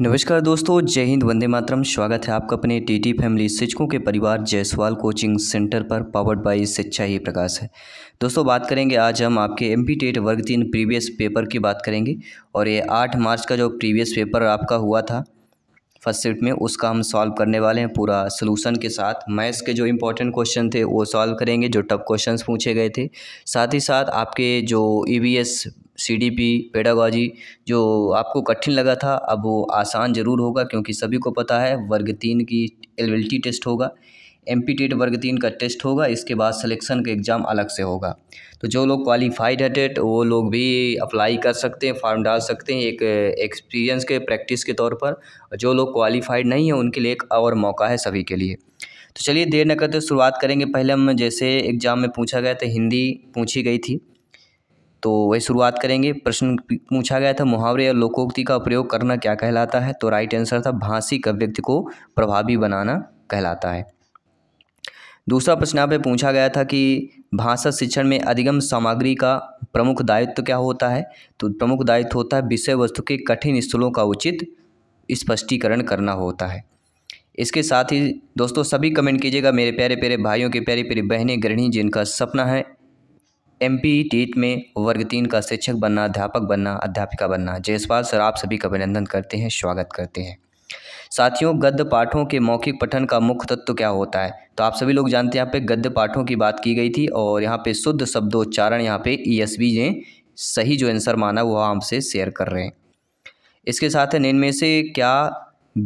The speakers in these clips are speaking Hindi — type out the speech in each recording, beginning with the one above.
नमस्कार दोस्तों जय हिंद वंदे मातरम स्वागत है आपका अपने टीटी फैमिली शिक्षकों के परिवार जयसवाल कोचिंग सेंटर पर पावर्ड बाई शिक्षा ही प्रकाश है दोस्तों बात करेंगे आज हम आपके एम पी टेट वर्ग तीन प्रीवियस पेपर की बात करेंगे और ये आठ मार्च का जो प्रीवियस पेपर आपका हुआ था फर्स्ट सेट में उसका हम सॉल्व करने वाले हैं पूरा सोलूशन के साथ मैथ्स के जो इंपॉर्टेंट क्वेश्चन थे वो सॉल्व करेंगे जो टफ क्वेश्चन पूछे गए थे साथ ही साथ आपके जो E e C D P pedagogy जो आपको कठिन लगा था अब वो आसान ज़रूर होगा क्योंकि सभी को पता है वर्ग तीन की एल टेस्ट होगा एम पी वर्ग तीन का टेस्ट होगा इसके बाद सिलेक्शन का एग्ज़ाम अलग से होगा तो जो लोग क्वालिफाइड है टेट वो लोग भी अप्लाई कर सकते हैं फॉर्म डाल सकते हैं एक एक्सपीरियंस के प्रैक्टिस के तौर पर जो लोग क्वालिफाइड नहीं है उनके लिए एक और मौका है सभी के लिए तो चलिए देर न करते शुरुआत करेंगे पहले हम जैसे एग्ज़ाम में पूछा गया था हिंदी पूछी गई थी तो वही शुरुआत करेंगे प्रश्न पूछा गया था मुहावरे या लोकोक्ति का प्रयोग करना क्या कहलाता है तो राइट आंसर था भाषी कव्यक्ति को प्रभावी बनाना कहलाता है दूसरा प्रश्न यहाँ पे पूछा गया था कि भाषा शिक्षण में अधिगम सामग्री का प्रमुख दायित्व तो क्या होता है तो प्रमुख दायित्व होता है विषय वस्तु के कठिन स्थलों का उचित स्पष्टीकरण करना होता है इसके साथ ही दोस्तों सभी कमेंट कीजिएगा मेरे प्यारे प्यारे भाइयों के प्यारे प्यारी बहनें गृहिणी जिनका सपना है एम पी टीट में वर्ग तीन का शिक्षक बनना अध्यापक बनना अध्यापिका बनना जयसपाल सर आप सभी का अभिनंदन करते हैं स्वागत करते हैं साथियों गद्य पाठों के मौखिक पठन का मुख्य तत्व क्या होता है तो आप सभी लोग जानते हैं यहाँ पे गद्य पाठों की बात की गई थी और यहाँ पे शुद्ध शब्दोच्चारण यहाँ पे ईएसबी e ने सही जो आंसर माना वो हमसे शेयर कर रहे हैं इसके साथ है इनमें से क्या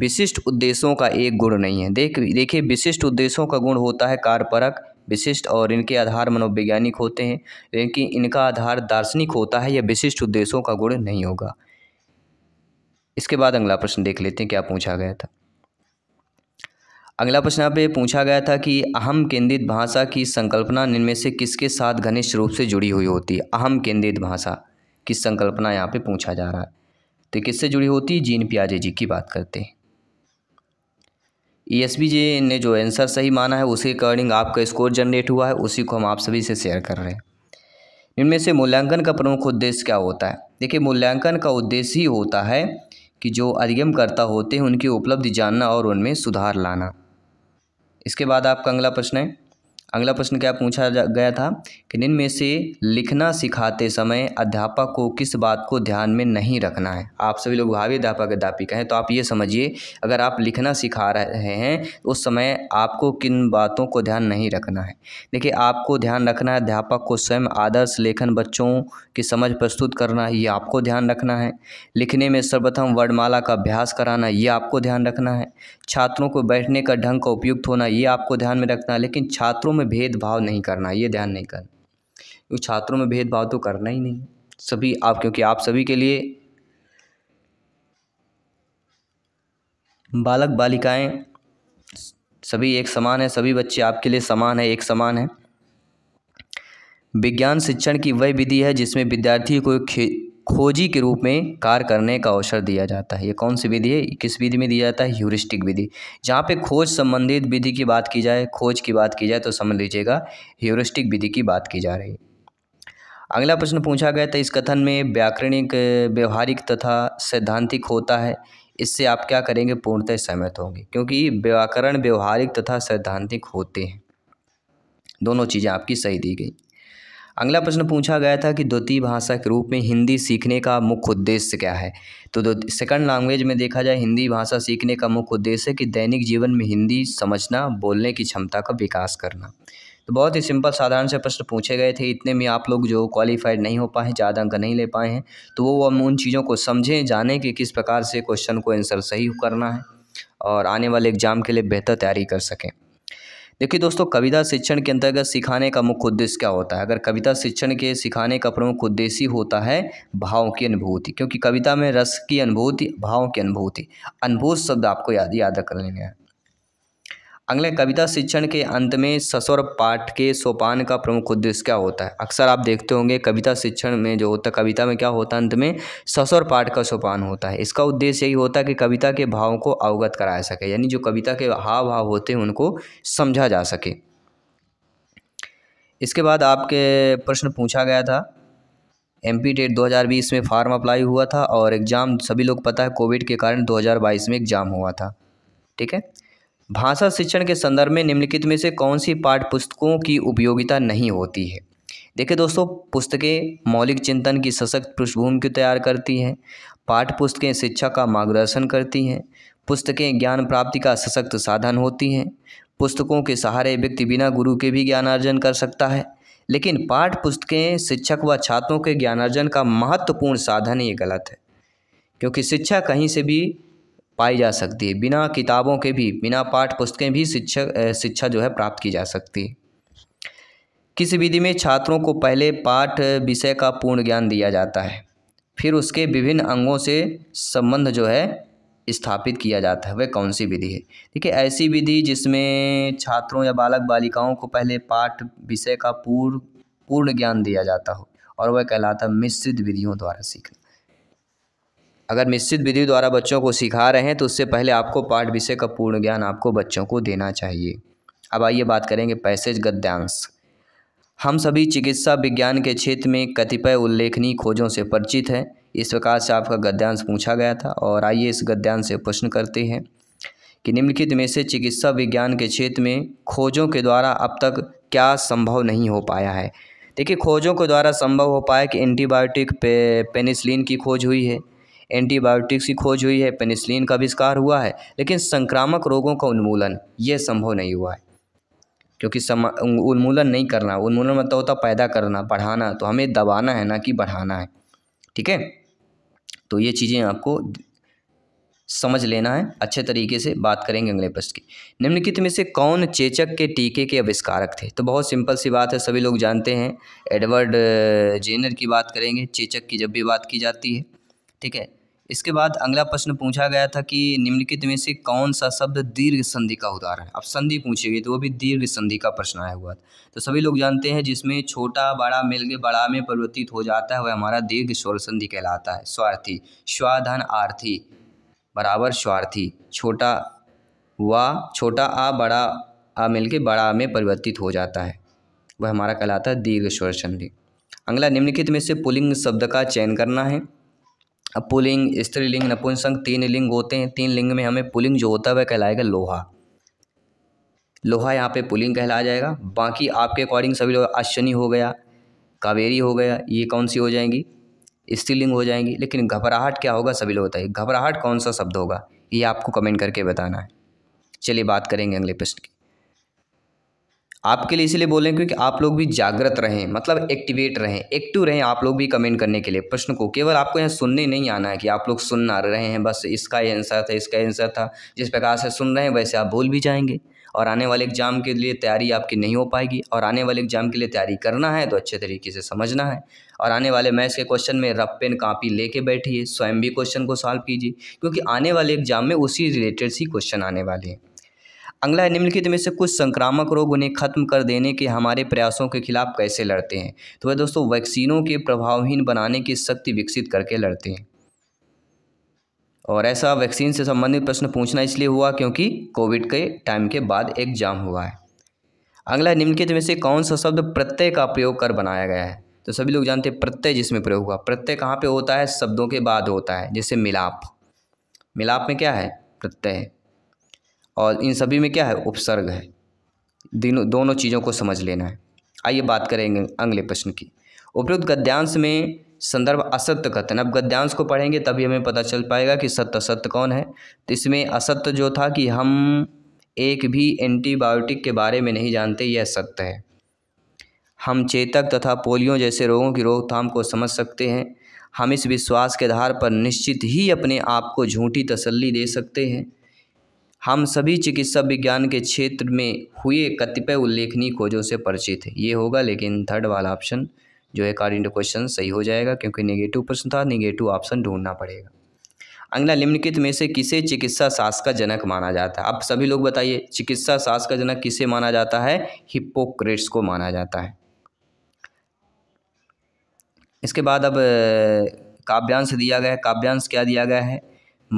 विशिष्ट उद्देश्यों का एक गुण नहीं है देख देखिए विशिष्ट उद्देश्यों का गुण होता है कारपरक विशिष्ट और इनके आधार मनोवैज्ञानिक होते हैं लेकिन इनका आधार दार्शनिक होता है या विशिष्ट उद्देश्यों का गुण नहीं होगा इसके बाद अगला प्रश्न देख लेते हैं क्या पूछा गया था अगला प्रश्न यहाँ पूछा गया था कि अहम केंद्रित भाषा की संकल्पना इनमें से किसके साथ घनिष्ठ रूप से जुड़ी हुई होती है अहम केंद्रित भाषा की संकल्पना यहाँ पे पूछा जा रहा है तो किससे जुड़ी होती है जीन प्याजे जी की बात करते हैं ई e जे ने जो आंसर सही माना है उसके अकॉर्डिंग आपका स्कोर जनरेट हुआ है उसी को हम आप सभी से शेयर कर रहे हैं इनमें से मूल्यांकन का प्रमुख उद्देश्य क्या होता है देखिए मूल्यांकन का उद्देश्य ही होता है कि जो अधिगमकर्ता होते हैं उनकी उपलब्धि जानना और उनमें सुधार लाना इसके बाद आपका अगला प्रश्न है अगला प्रश्न क्या पूछा गया था कि निम्न में से लिखना सिखाते समय अध्यापक को किस बात को ध्यान में नहीं रखना है आप सभी लोग भावी अध्यापक अध्यापिक हैं तो आप ये समझिए अगर आप लिखना सिखा रहे हैं उस समय आपको किन बातों को ध्यान नहीं रखना है देखिए आपको ध्यान रखना है अध्यापक को स्वयं आदर्श लेखन बच्चों की समझ प्रस्तुत करना ये आपको ध्यान रखना है लिखने में सर्वप्रथम वर्णमाला का अभ्यास कराना ये आपको ध्यान रखना है छात्रों को बैठने का ढंग का उपयुक्त होना ये आपको ध्यान में रखना है लेकिन छात्रों में में भेदभाव नहीं करना ये ध्यान नहीं करना क्योंकि छात्रों में भेदभाव तो करना ही नहीं सभी आप क्योंकि आप सभी के लिए बालक बालिकाएं सभी एक समान है सभी बच्चे आपके लिए समान है एक समान है विज्ञान शिक्षण की वह विधि है जिसमें विद्यार्थी को खोजी के रूप में कार्य करने का अवसर दिया जाता है ये कौन सी विधि है किस विधि में दिया जाता है ह्यूरिस्टिक विधि जहाँ पे खोज संबंधित विधि की बात की जाए खोज की बात की जाए तो समझ लीजिएगा ह्यूरिस्टिक विधि की बात की जा रही है अगला प्रश्न पूछा गया था इस कथन में व्याकरणिक व्यवहारिक तथा सैद्धांतिक होता है इससे आप क्या करेंगे पूर्णतः सहमत होंगे क्योंकि व्याकरण व्यवहारिक तथा सैद्धांतिक होते हैं दोनों चीज़ें आपकी सही दी गई अगला प्रश्न पूछा गया था कि द्वितीय भाषा के रूप में हिंदी सीखने का मुख्य उद्देश्य क्या है तो सेकंड लैंग्वेज में देखा जाए हिंदी भाषा सीखने का मुख्य उद्देश्य है कि दैनिक जीवन में हिंदी समझना बोलने की क्षमता का विकास करना तो बहुत ही सिंपल साधारण से प्रश्न पूछे गए थे इतने में आप लोग जो क्वालिफाइड नहीं हो पाए ज़्यादा अंक नहीं ले पाए हैं तो वो हम उन चीज़ों को समझें जानें कि किस प्रकार से क्वेश्चन को आंसर सही करना है और आने वाले एग्ज़ाम के लिए बेहतर तैयारी कर सकें देखिए दोस्तों कविता शिक्षण के अंतर्गत सिखाने का मुख्य उद्देश्य क्या होता है अगर कविता शिक्षण के सिखाने का प्रमुख उद्देश्य होता है भाव की अनुभूति क्योंकि कविता में रस की अनुभूति भाव की अनुभूति अनुभूत शब्द आपको याद याद कर लेने हैं अगले कविता शिक्षण के अंत में ससुर पाठ के सोपान का प्रमुख उद्देश्य क्या होता है अक्सर आप देखते होंगे कविता शिक्षण में जो होता है कविता में क्या होता है अंत में ससुर पाठ का सोपान होता है इसका उद्देश्य यही होता है कि कविता के भावों को अवगत कराया सके यानी जो कविता के हाव भाव होते हैं उनको समझा जा सके इसके बाद आपके प्रश्न पूछा गया था एम पी टेट दो में फार्म अप्लाई हुआ था और एग्ज़ाम सभी लोग पता है कोविड के कारण दो में एग्ज़ाम हुआ था ठीक है भाषा शिक्षण के संदर्भ में निम्नलिखित में से कौन सी पाठ पुस्तकों की उपयोगिता नहीं होती है देखिए दोस्तों पुस्तकें मौलिक चिंतन की सशक्त पृष्ठभूमि की तैयार करती हैं पाठ पुस्तकें शिक्षा का मार्गदर्शन करती हैं पुस्तकें ज्ञान प्राप्ति का सशक्त साधन होती हैं पुस्तकों के सहारे व्यक्ति बिना गुरु के भी ज्ञानार्जन कर सकता है लेकिन पाठ पुस्तकें शिक्षक व छात्रों के ज्ञानार्जन का महत्वपूर्ण साधन ये गलत है क्योंकि शिक्षा कहीं से भी पाई जा सकती है बिना किताबों के भी बिना पाठ पुस्तकें भी शिक्षक शिक्षा जो है प्राप्त की जा सकती है किस विधि में छात्रों को पहले पाठ विषय का पूर्ण ज्ञान दिया जाता है फिर उसके विभिन्न अंगों से संबंध जो है स्थापित किया जाता है वह कौन सी विधि है ठीक है ऐसी विधि जिसमें छात्रों या बालक बालिकाओं को पहले पाठ विषय का पूर्ण पूर्ण ज्ञान दिया जाता हो और वह कहलाता मिश्रित विधियों द्वारा सीखना अगर मिश्रित विधि द्वारा बच्चों को सिखा रहे हैं तो उससे पहले आपको पाठ विषय का पूर्ण ज्ञान आपको बच्चों को देना चाहिए अब आइए बात करेंगे पैसेज गद्यांश हम सभी चिकित्सा विज्ञान के क्षेत्र में कतिपय उल्लेखनीय खोजों से परिचित हैं इस प्रकार से आपका गद्यांश पूछा गया था और आइए इस गद्यांश से प्रश्न करते हैं कि निम्नलिखित में से चिकित्सा विज्ञान के क्षेत्र में खोजों के द्वारा अब तक क्या संभव नहीं हो पाया है देखिए खोजों के द्वारा संभव हो पाया कि एंटीबायोटिक पे पेनिसिलिन की खोज हुई है एंटीबायोटिक्स की खोज हुई है पेनिसिलिन का आविष्कार हुआ है लेकिन संक्रामक रोगों का उन्मूलन ये संभव नहीं हुआ है क्योंकि सम उन्मूलन नहीं करना उन्मूलन मतलब होता पैदा करना बढ़ाना तो हमें दबाना है ना कि बढ़ाना है ठीक है तो ये चीज़ें आपको समझ लेना है अच्छे तरीके से बात करेंगे अगले प्रश्न की निम्नलिखित में से कौन चेचक के टीके के आविष्कारक थे तो बहुत सिंपल सी बात है सभी लोग जानते हैं एडवर्ड जेनर की बात करेंगे चेचक की जब भी बात की जाती है ठीक है इसके बाद अगला प्रश्न पूछा गया था कि निम्नलिखित में से कौन सा शब्द दीर्घ संधि का उदाहरण है अब संधि पूछी गई तो वो भी दीर्घ संधि का प्रश्न आया हुआ तो सभी लोग जानते हैं जिसमें छोटा बड़ा मिल बड़ा में परिवर्तित हो जाता है वह हमारा दीर्घ स्वर संधि कहलाता है स्वार्थी स्वाधन आर्थी बराबर स्वार्थी छोटा व छोटा आ बड़ा आ मिल के बड़ा में परिवर्तित हो जाता है वह हमारा कहलाता है दीर्घ स्वर संधि अगला निम्नलिखित में से पुलिंग शब्द का चयन करना है अब पुलिंग स्त्रीलिंग नपुंसक तीन लिंग होते हैं तीन लिंग में हमें पुलिंग जो होता है वह कहलाएगा लोहा लोहा यहाँ पे पुलिंग कहलाया जाएगा बाकी आपके अकॉर्डिंग सभी लोग अश्वनी हो गया कावेरी हो गया ये कौन सी हो जाएंगी स्त्रीलिंग हो जाएंगी लेकिन घबराहट क्या होगा सभी लोग बताइए घबराहट कौन सा शब्द होगा ये आपको कमेंट करके बताना है चलिए बात करेंगे अगले प्रश्न की आपके लिए इसलिए बोल रहे हैं क्योंकि आप लोग भी जागृत रहें मतलब एक्टिवेट रहें एक्टिव रहें आप लोग भी कमेंट करने के लिए प्रश्न को केवल आपको यहाँ सुनने नहीं आना है कि आप लोग सुन आ रहे हैं बस इसका आंसर था इसका आंसर था जिस प्रकार से सुन रहे हैं वैसे आप बोल भी जाएंगे और आने वाले एग्ज़ाम के लिए तैयारी आपकी नहीं हो पाएगी और आने वाले एग्ज़ाम के लिए तैयारी करना है तो अच्छे तरीके से समझना है और आने वाले मैथ्स के क्वेश्चन में रफ पेन कापी लेके बैठिए स्वयं भी क्वेश्चन को सॉल्व कीजिए क्योंकि आने वाले एग्ज़ाम में उसी रिलेटेड ही क्वेश्चन आने वाले हैं अगला निम्नलिखित में से कुछ संक्रामक रोग उन्हें खत्म कर देने के हमारे प्रयासों के खिलाफ कैसे लड़ते हैं तो वह दोस्तों वैक्सीनों के प्रभावहीन बनाने की शक्ति विकसित करके लड़ते हैं और ऐसा वैक्सीन से संबंधित प्रश्न पूछना इसलिए हुआ क्योंकि कोविड के टाइम के बाद एग्जाम हुआ है अगला निम्नलिखित में से कौन सा शब्द प्रत्यय का प्रयोग कर बनाया गया है तो सभी लोग जानते हैं प्रत्यय जिसमें प्रयोग हुआ प्रत्यय कहाँ पे होता है शब्दों के बाद होता है जैसे मिलाप मिलाप में क्या है प्रत्यय और इन सभी में क्या है उपसर्ग है दिनों दोनों चीज़ों को समझ लेना है आइए बात करेंगे अगले प्रश्न की उपयुक्त गद्यांश में संदर्भ असत्य कथन अब गद्यांश को पढ़ेंगे तभी हमें पता चल पाएगा कि सत्य असत्य कौन है तो इसमें असत्य जो था कि हम एक भी एंटीबायोटिक के बारे में नहीं जानते यह सत्य है हम चेतक तथा पोलियो जैसे रोगों की रोकथाम को समझ सकते हैं हम इस विश्वास के आधार पर निश्चित ही अपने आप को झूठी तसल्ली दे सकते हैं हम सभी चिकित्सा विज्ञान के क्षेत्र में हुए कतिपय उल्लेखनीय खोजों से परिचित है ये होगा लेकिन थर्ड वाला ऑप्शन जो है करेंट क्वेश्चन सही हो जाएगा क्योंकि नेगेटिव प्रश्न था नेगेटिव ऑप्शन ढूंढना पड़ेगा अगला निम्नलिखित में से किसे चिकित्सा शास्त्र का जनक माना जाता है आप सभी लोग बताइए चिकित्सा शास्त्र का जनक किसे माना जाता है हिप्पोक्रेट्स को माना जाता है इसके बाद अब काव्यांश दिया गया है काव्यांश क्या दिया गया है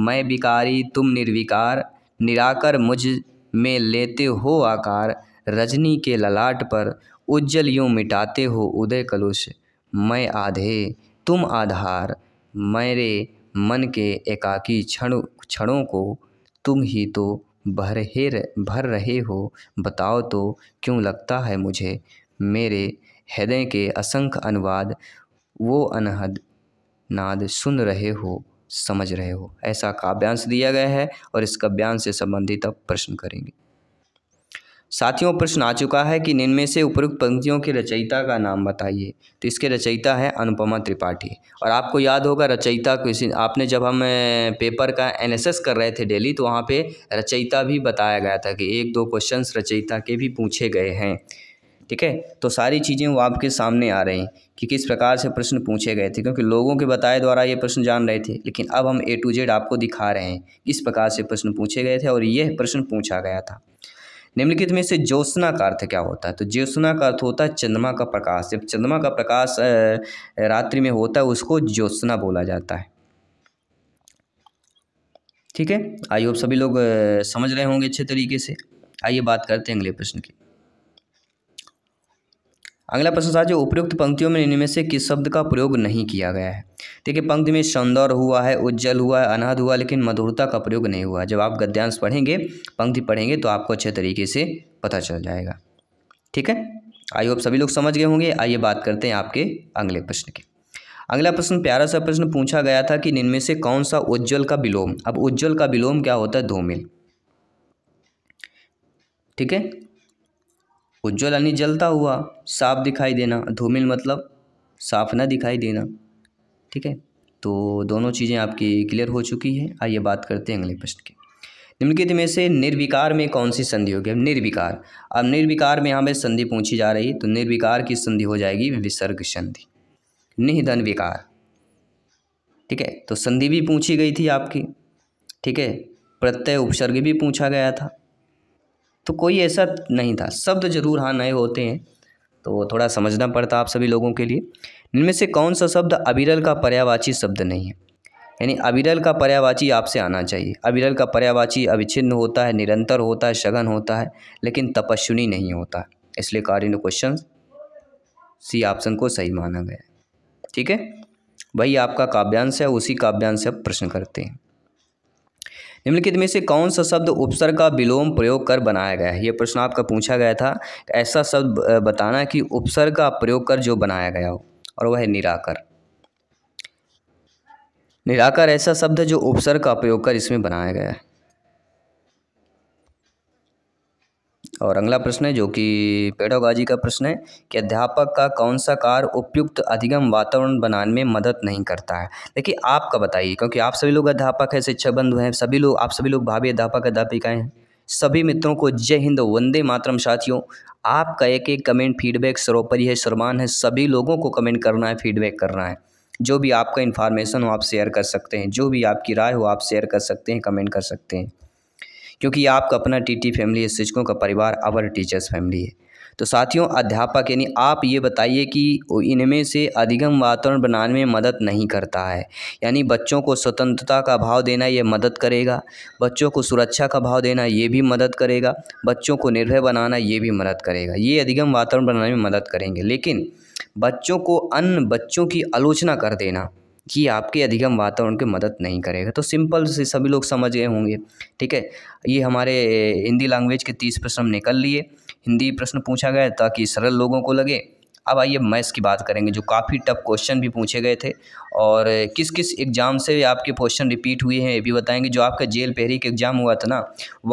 मैं विकारी तुम निर्विकार निराकर मुझ में लेते हो आकार रजनी के ललाट पर उज्जल यूँ मिटाते हो उदय कलुष मैं आधे तुम आधार मेरे मन के एकाकी क्षण क्षणों को तुम ही तो भर हे भर रहे हो बताओ तो क्यों लगता है मुझे मेरे हृदय के असंख्य अनुवाद वो अनहद नाद सुन रहे हो समझ रहे हो ऐसा काव्यांश दिया गया है और इस काव्यांश से संबंधित आप प्रश्न करेंगे साथियों प्रश्न आ चुका है कि निम्न में से उपरोक्त पंक्तियों के रचयिता का नाम बताइए तो इसके रचयिता है अनुपमा त्रिपाठी और आपको याद होगा रचयिता किसी आपने जब हम पेपर का एनएसएस कर रहे थे डेली तो वहाँ पे रचयिता भी बताया गया था कि एक दो क्वेश्चंस रचयिता के भी पूछे गए हैं ठीक है तो सारी चीज़ें वो आपके सामने आ रही हैं कि किस प्रकार से प्रश्न पूछे गए थे क्योंकि लोगों के बताए द्वारा ये प्रश्न जान रहे थे लेकिन अब हम ए टू जेड आपको दिखा रहे हैं किस प्रकार से प्रश्न पूछे गए थे और यह प्रश्न पूछा गया था निम्नलिखित में से ज्योत्सना का अर्थ क्या होता है तो ज्योत्सना का अर्थ होता है चंद्रमा का प्रकाश जब चंद्रमा का प्रकाश रात्रि में होता है उसको ज्योत्सना बोला जाता है ठीक है आई होप सभी लोग समझ रहे होंगे अच्छे तरीके से आइए बात करते हैं अगले प्रश्न की अगला प्रश्न था जो उपयुक्त पंक्तियों में इनमें से किस शब्द का प्रयोग नहीं किया गया है देखिए पंक्ति में सौंदर्य हुआ है उज्जवल हुआ है अनाद हुआ लेकिन मधुरता का प्रयोग नहीं हुआ जब आप गद्यांश पढ़ेंगे पंक्ति पढ़ेंगे तो आपको अच्छे तरीके से पता चल जाएगा ठीक है आई होप सभी लोग समझ गए होंगे आइए बात करते हैं आपके अगले प्रश्न की अगला प्रश्न प्यारा सा प्रश्न पूछा गया था कि इनमें से कौन सा उज्जवल का विलोम अब उज्जवल का विलोम क्या होता है धूमिल ठीक है उज्ज्वल यानी जलता हुआ साफ दिखाई देना धूमिल मतलब साफ ना दिखाई देना ठीक है तो दोनों चीज़ें आपकी क्लियर हो चुकी है आइए बात करते हैं अगले प्रश्न की निम्नलिखित में से निर्विकार में कौन सी संधि होगी अब निर्विकार अब निर्विकार में यहाँ पर संधि पूछी जा रही तो निर्विकार की संधि हो जाएगी विसर्ग संधि निधन विकार ठीक है तो संधि भी पूछी गई थी आपकी ठीक है प्रत्यय उपसर्ग भी पूछा गया था तो कोई ऐसा नहीं था शब्द जरूर हाँ नए होते हैं तो थोड़ा समझना पड़ता आप सभी लोगों के लिए इनमें से कौन सा शब्द अबिरल का पर्यावाची शब्द नहीं है यानी अबिरल का पर्यावाची आपसे आना चाहिए अबिरल का पर्यावाची अविच्छिन्न होता है निरंतर होता है सघन होता है लेकिन तपस्विनी नहीं होता इसलिए कार्य क्वेश्चन सी ऑप्शन को सही माना गया ठीक है भाई आपका काव्यांश है उसी काव्यांश से प्रश्न करते हैं निम्नलिखित में से कौन सा शब्द उपसर्ग का विलोम प्रयोग कर बनाया गया है ये प्रश्न आपका पूछा गया था ऐसा शब्द बताना कि उपसर्ग का प्रयोग कर जो बनाया गया हो और वह है निराकर निराकर ऐसा शब्द है जो उपसर्ग का प्रयोग कर इसमें बनाया गया है और अगला प्रश्न है जो कि पेडोगाजी का प्रश्न है कि अध्यापक का कौन सा कार उपयुक्त अधिगम वातावरण बनाने में मदद नहीं करता है देखिए आपका बताइए क्योंकि आप सभी लोग अध्यापक हैं शिक्षक बंधु हैं सभी लोग आप सभी लोग भाभी अध्यापक अध्यापिकाएँ हैं सभी मित्रों को जय हिंद वंदे मातरम साथियों आपका एक एक कमेंट फीडबैक सरोपरि है सरमान है सभी लोगों को कमेंट करना है फीडबैक करना है जो भी आपका इन्फॉर्मेशन हो आप शेयर कर सकते हैं जो भी आपकी राय हो आप शेयर कर सकते हैं कमेंट कर सकते हैं क्योंकि आपका अपना टीटी फैमिली है शिक्षकों का परिवार अवर टीचर्स फैमिली है तो साथियों अध्यापक यानी आप ये बताइए कि इनमें से अधिगम वातावरण बनाने में मदद नहीं करता है यानी बच्चों को स्वतंत्रता का भाव देना ये मदद करेगा बच्चों को सुरक्षा का भाव देना ये भी मदद करेगा बच्चों को निर्भय बनाना ये भी मदद करेगा ये अधिगम वातावरण बनाने में मदद करेंगे लेकिन बच्चों को अन्य बच्चों की आलोचना कर देना कि आपके अधिगम वातावरण की मदद नहीं करेगा तो सिंपल से सभी लोग समझ गए होंगे ठीक है ये हमारे हिंदी लैंग्वेज के तीस प्रश्न निकल लिए हिंदी प्रश्न पूछा गया ताकि सरल लोगों को लगे अब आइए मैथ्स की बात करेंगे जो काफ़ी टफ क्वेश्चन भी पूछे गए थे और किस किस एग्ज़ाम से आपके क्वेश्चन रिपीट हुए हैं ये भी बताएंगे जो आपका जेल पहरी का एग्ज़ाम हुआ था ना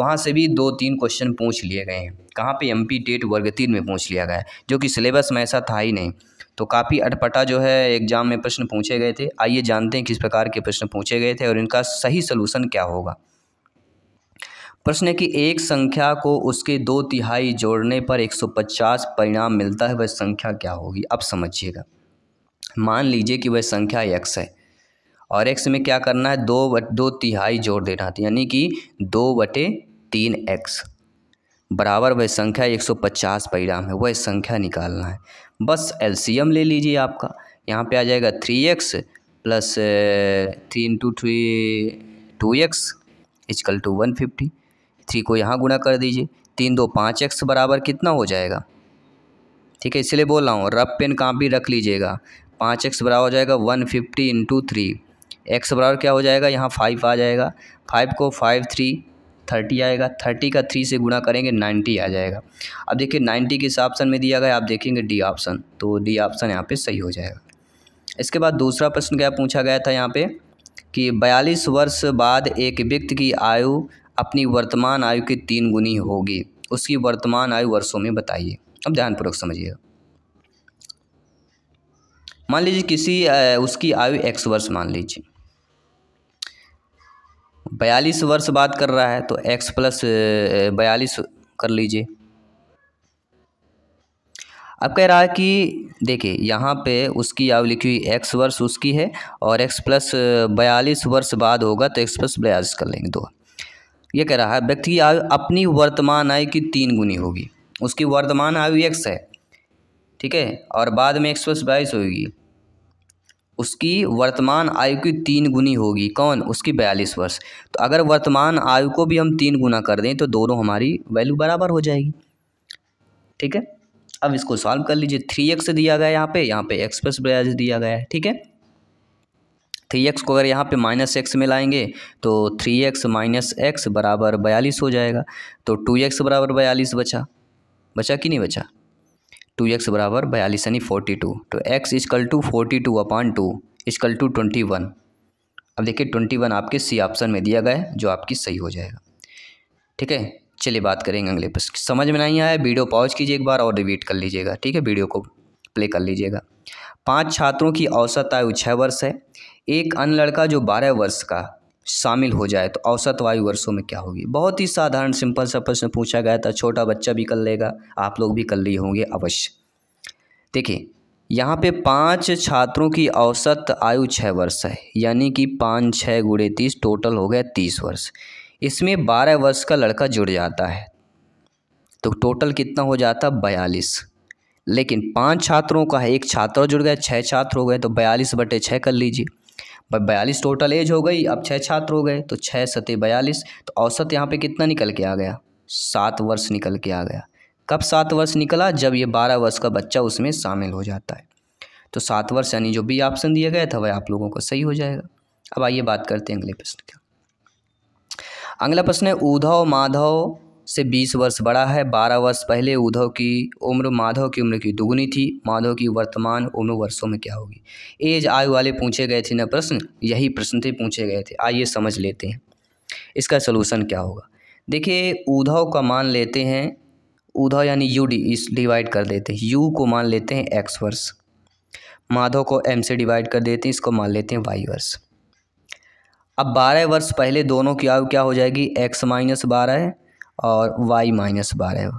वहाँ से भी दो तीन क्वेश्चन पूछ लिए गए हैं कहाँ पे एमपी टेट वर्ग तीन में पूछ लिया गया है जो कि सिलेबस में ऐसा था ही नहीं तो काफ़ी अटपटा जो है एग्ज़ाम में प्रश्न पूछे गए थे आइए जानते हैं किस प्रकार के प्रश्न पूछे गए थे और इनका सही सलूशन क्या होगा प्रश्न है कि एक संख्या को उसके दो तिहाई जोड़ने पर 150 परिणाम मिलता है वह संख्या क्या होगी अब समझिएगा मान लीजिए कि वह संख्या एक्स है और एक्स में क्या करना है दो बट दो तिहाई जोड़ देना था यानी कि दो बटे तीन एक्स बराबर वह संख्या 150 परिणाम है वह संख्या निकालना है बस एलसीएम ले लीजिए आपका यहाँ पे आ जाएगा three x plus three into three two x is equal to one fifty three को यहाँ गुणा कर दीजिए तीन दो पाँच एक्स बराबर कितना हो जाएगा ठीक है इसलिए बोल रहा हूँ रब पेन कापी रख लीजिएगा पाँच एक्स बराबर हो जाएगा one fifty into three x बराबर क्या हो जाएगा यहाँ फाइव आ जाएगा फाइव को फाइव थ्री थर्टी आएगा थर्टी का थ्री से गुणा करेंगे नाइन्टी आ जाएगा अब देखिए नाइन्टी किस ऑप्शन में दिया गया आप देखेंगे डी ऑप्शन तो डी ऑप्शन यहाँ पर सही हो जाएगा इसके बाद दूसरा प्रश्न क्या पूछा गया था यहाँ पर कि बयालीस वर्ष बाद एक व्यक्ति की आयु अपनी वर्तमान आयु की तीन गुनी होगी उसकी वर्तमान आयु वर्षों में बताइए अब ध्यानपूर्वक समझिएगा मान लीजिए किसी उसकी आयु एक्स वर्ष मान लीजिए बयालीस वर्ष बात कर रहा है तो एक्स प्लस बयालीस कर लीजिए अब कह रहा है कि देखिए यहाँ पे उसकी अब लिखी हुई एक्स वर्ष उसकी है और एक्स प्लस बयालीस वर्ष बाद होगा तो एक्स प्लस बयालीस कर लेंगे दो ये कह रहा है व्यक्ति की आयु अपनी वर्तमान आयु की तीन गुनी होगी उसकी वर्तमान आयु एक्स है ठीक है और बाद में एक्स प्लस बयालीस होगी उसकी वर्तमान आयु की तीन गुनी होगी कौन उसकी बयालीस वर्ष तो अगर वर्तमान आयु को भी हम तीन गुना कर दें तो दोनों हमारी वैल्यू बराबर हो जाएगी ठीक है अब इसको सॉल्व कर लीजिए थ्री एक्स दिया गया है यहाँ पे यहाँ पे एक्स प्लस ब्याज दिया गया है ठीक है थ्री एक्स को अगर यहाँ पे माइनस एक्स में लाएंगे तो थ्री एक्स माइनस एक्स बराबर बयालीस हो जाएगा तो टू एक्स बराबर बयालीस बचा बचा कि नहीं बचा टू एक्स बराबर बयालीस यानी फोर्टी टू तो x is equal to forty two upon two is equal to twenty one अब देखिए ट्वेंटी वन आपके सी ऑप्शन में दिया गया है जो आपकी सही हो जाएगा ठीक है चलिए बात करेंगे अगले पर समझ में नहीं आया वीडियो पॉज कीजिए एक बार और रिपीट कर लीजिएगा ठीक है वीडियो को प्ले कर लीजिएगा पाँच छात्रों की औसत आयु छः वर्ष है एक अन्य लड़का जो बारह वर्ष का शामिल हो जाए तो औसत वायु वर्षों में क्या होगी बहुत ही साधारण सिंपल सा प्रश्न पूछा गया था छोटा बच्चा भी कर लेगा आप लोग भी कर लिए होंगे अवश्य देखिए यहाँ पे पाँच छात्रों की औसत आयु छः वर्ष है यानी कि पाँच छः गुड़े तीस टोटल हो गया तीस वर्ष इसमें बारह वर्ष का लड़का जुड़ जाता है तो टोटल कितना हो जाता बयालीस लेकिन पांच छात्रों का है एक छात्र जुड़ गया छः छात्र हो गए तो बयालीस बटे छः कर लीजिए बयालीस टोटल एज हो गई अब छः छात्र हो गए तो छः सते बयालीस तो औसत यहाँ पे कितना निकल के आ गया सात वर्ष निकल के आ गया कब सात वर्ष निकला जब ये बारह वर्ष का बच्चा उसमें शामिल हो जाता है तो सात वर्ष यानी जो भी ऑप्शन दिया गया था वह आप लोगों को सही हो जाएगा अब आइए बात करते हैं अगले प्रश्न का अगला प्रश्न है उधव माधव से 20 वर्ष बड़ा है 12 वर्ष पहले उद्धव की उम्र माधव की उम्र की दुगुनी थी माधव की वर्तमान उम्र वर्षों में क्या होगी एज आयु वाले पूछे गए थे ना प्रश्न यही प्रश्न थे पूछे गए थे आइए समझ लेते हैं इसका सलूशन क्या होगा देखिए उद्धव का मान लेते हैं उद्धव यानी यू डी इस डिवाइड कर देते हैं यू को मान लेते हैं एक्स वर्ष माधव को एम से डिवाइड कर देते हैं इसको मान लेते हैं वाई वर्ष अब बारह वर्ष पहले दोनों की आयु क्या हो जाएगी एक्स माइनस बारह और वाई माइनस बारह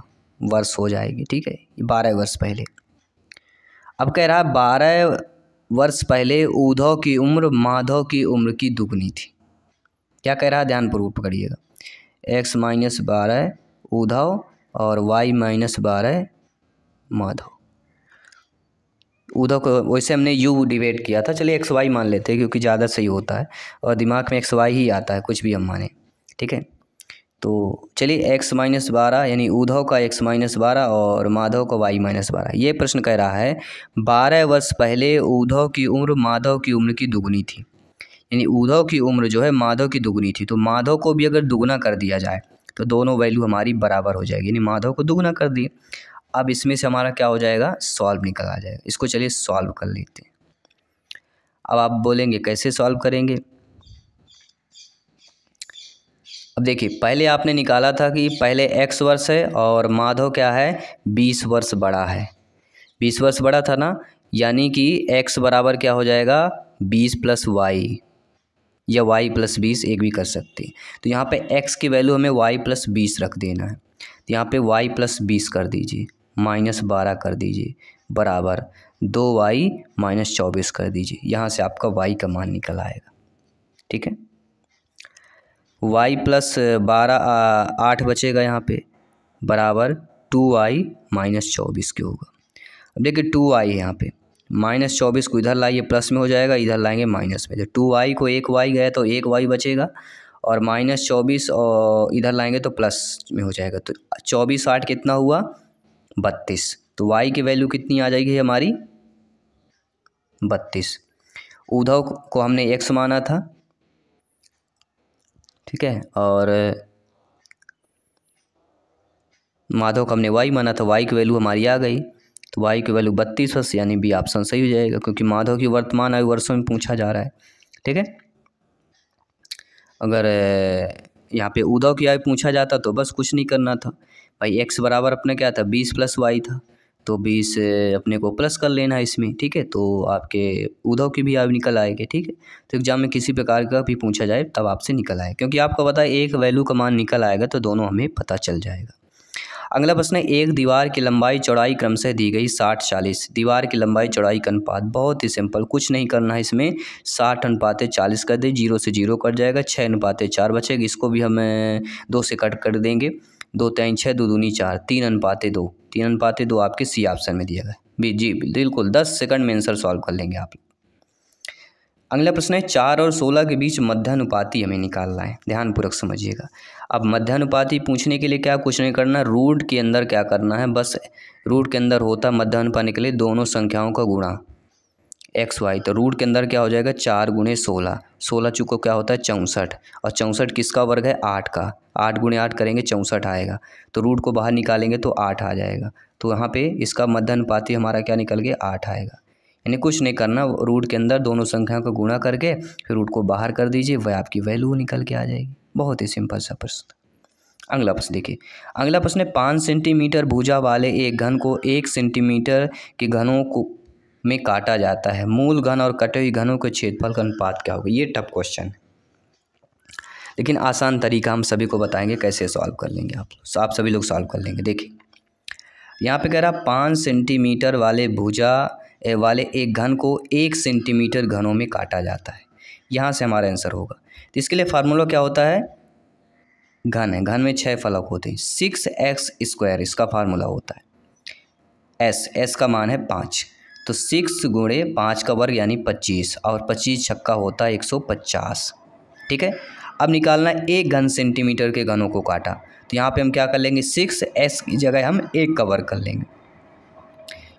वर्ष हो जाएगी ठीक है बारह वर्ष पहले अब कह रहा है बारह वर्ष पहले ऊधव की उम्र माधव की उम्र की दुगनी थी क्या कह रहा है ध्यानपूर्वक पकड़िएगा एक्स माइनस बारह ऊधव और वाई माइनस बारह माधव उधर को वैसे हमने यू डिबेट किया था चलिए एक्स वाई मान लेते हैं क्योंकि ज़्यादा सही होता है और दिमाग में एक्स वाई ही आता है कुछ भी हम माने ठीक है तो चलिए एक्स माइनस बारह यानी उधव का एक्स माइनस बारह और माधव का वाई माइनस बारह ये प्रश्न कह रहा है बारह वर्ष पहले उधव की उम्र माधव की उम्र की दुगनी थी यानी उधव की उम्र जो है माधव की दुगनी थी तो माधव को भी अगर दुगना कर दिया जाए तो दोनों वैल्यू हमारी बराबर हो जाएगी यानी माधव को दुगना कर दिए अब इसमें से हमारा क्या हो जाएगा सॉल्व निकल आ जाएगा इसको चलिए सॉल्व कर लेते हैं अब आप बोलेंगे कैसे सॉल्व करेंगे अब देखिए पहले आपने निकाला था कि पहले एक्स वर्ष है और माधव क्या है बीस वर्ष बड़ा है बीस वर्ष बड़ा था ना यानी कि एक्स बराबर क्या हो जाएगा बीस प्लस वाई या वाई प्लस बीस एक भी कर सकते हैं तो यहाँ पे एक्स की वैल्यू हमें वाई प्लस बीस रख देना है तो यहाँ पे वाई प्लस बीस कर दीजिए माइनस बारह कर दीजिए बराबर दो वाई माइनस चौबीस कर दीजिए यहाँ से आपका वाई का मान निकल आएगा ठीक है वाई प्लस uh, बारह uh, आठ बचेगा यहाँ पे बराबर टू वाई माइनस चौबीस के होगा अब देखिए टू वाई है यहाँ पे माइनस चौबीस को इधर लाइए प्लस में हो जाएगा इधर लाएंगे माइनस में तो टू वाई को एक वाई गया तो एक वाई बचेगा और माइनस चौबीस और uh, इधर लाएंगे तो प्लस में हो जाएगा तो चौबीस आठ कितना हुआ बत्तीस तो वाई की वैल्यू कितनी आ जाएगी हमारी बत्तीस उधव को हमने एक्स माना था ठीक है और माधव कम हमने वाई माना था वाई की वैल्यू हमारी आ गई तो वाई की वैल्यू बत्तीस वर्ष यानी बी ऑप्शन सही हो जाएगा क्योंकि माधव की वर्तमान आयु वर्षों में पूछा जा रहा है ठीक है अगर यहाँ पे उदव की आयु पूछा जाता तो बस कुछ नहीं करना था भाई एक्स बराबर अपने क्या था बीस प्लस वाई था तो बीस अपने को प्लस कर लेना है इसमें ठीक है तो आपके उधव की भी आप निकल आएंगे ठीक है तो एग्ज़ाम में किसी प्रकार का भी पूछा जाए तब आपसे निकल आए क्योंकि आपको पता है एक वैल्यू का मान निकल आएगा तो दोनों हमें पता चल जाएगा अगला प्रश्न है एक दीवार की लंबाई चौड़ाई क्रम से दी गई साठ चालीस दीवार की लंबाई चौड़ाई का अनुपात बहुत ही सिंपल कुछ नहीं करना है इसमें साठ अनुपातें चालीस कर दे जीरो से जीरो कट जाएगा छः अनुपातें चार बचेगी इसको भी हम दो से कट कर देंगे दो तीन छः दो दूनी चार तीन अनुपातें दो तीन अनुपात है दो आपके सी ऑप्शन में दिया गया बी जी बिल्कुल दस सेकंड में आंसर सॉल्व कर लेंगे आप अगला प्रश्न है चार और सोलह के बीच मध्यानुपाती हमें निकालना है ध्यानपूर्वक समझिएगा अब मध्यानुपाति पूछने के लिए क्या कुछ नहीं करना रूट के अंदर क्या करना है बस रूट के अंदर होता के निकले दोनों संख्याओं का गुणा एक्स वाई तो रूट के अंदर क्या हो जाएगा चार गुणे सोलह सोलह चुको क्या होता है चौंसठ और चौंसठ किसका वर्ग है आठ का आठ गुणे आठ करेंगे चौंसठ आएगा तो रूट को बाहर निकालेंगे तो आठ आ जाएगा तो यहाँ पे इसका मध्य मध्यनुपाती हमारा क्या निकल गया आठ आएगा यानी कुछ नहीं करना रूट के अंदर दोनों संख्याओं का गुणा करके फिर रूट को बाहर कर दीजिए वह आपकी वैल्यू निकल के आ जाएगी बहुत ही सिंपल सा प्रश्न अगला प्रश्न देखिए अगला प्रश्न है पाँच सेंटीमीटर भुजा वाले एक घन को एक सेंटीमीटर के घनों को में काटा जाता है मूल घन और कटे हुए घनों के क्षेत्रफल का अनुपात क्या होगा ये टफ क्वेश्चन है लेकिन आसान तरीका हम सभी को बताएंगे कैसे सॉल्व कर लेंगे आप आप सभी लोग सॉल्व कर लेंगे देखिए यहाँ पे कह रहा पाँच सेंटीमीटर वाले भुजा वाले एक घन को एक सेंटीमीटर घनों में काटा जाता है यहाँ से हमारा आंसर होगा तो इसके लिए फार्मूला क्या होता है घन है घन में छः फलक होते हैं सिक्स एक्स स्क्वायर इसका फार्मूला होता है एस एस का मान है पाँच तो सिक्स गुणे पाँच का वर्ग यानी पच्चीस और पच्चीस छक्का होता है एक सौ पचास ठीक है अब निकालना है एक घन सेंटीमीटर के घनों को काटा तो यहाँ पे हम क्या कर लेंगे सिक्स एस की जगह हम एक कवर कर लेंगे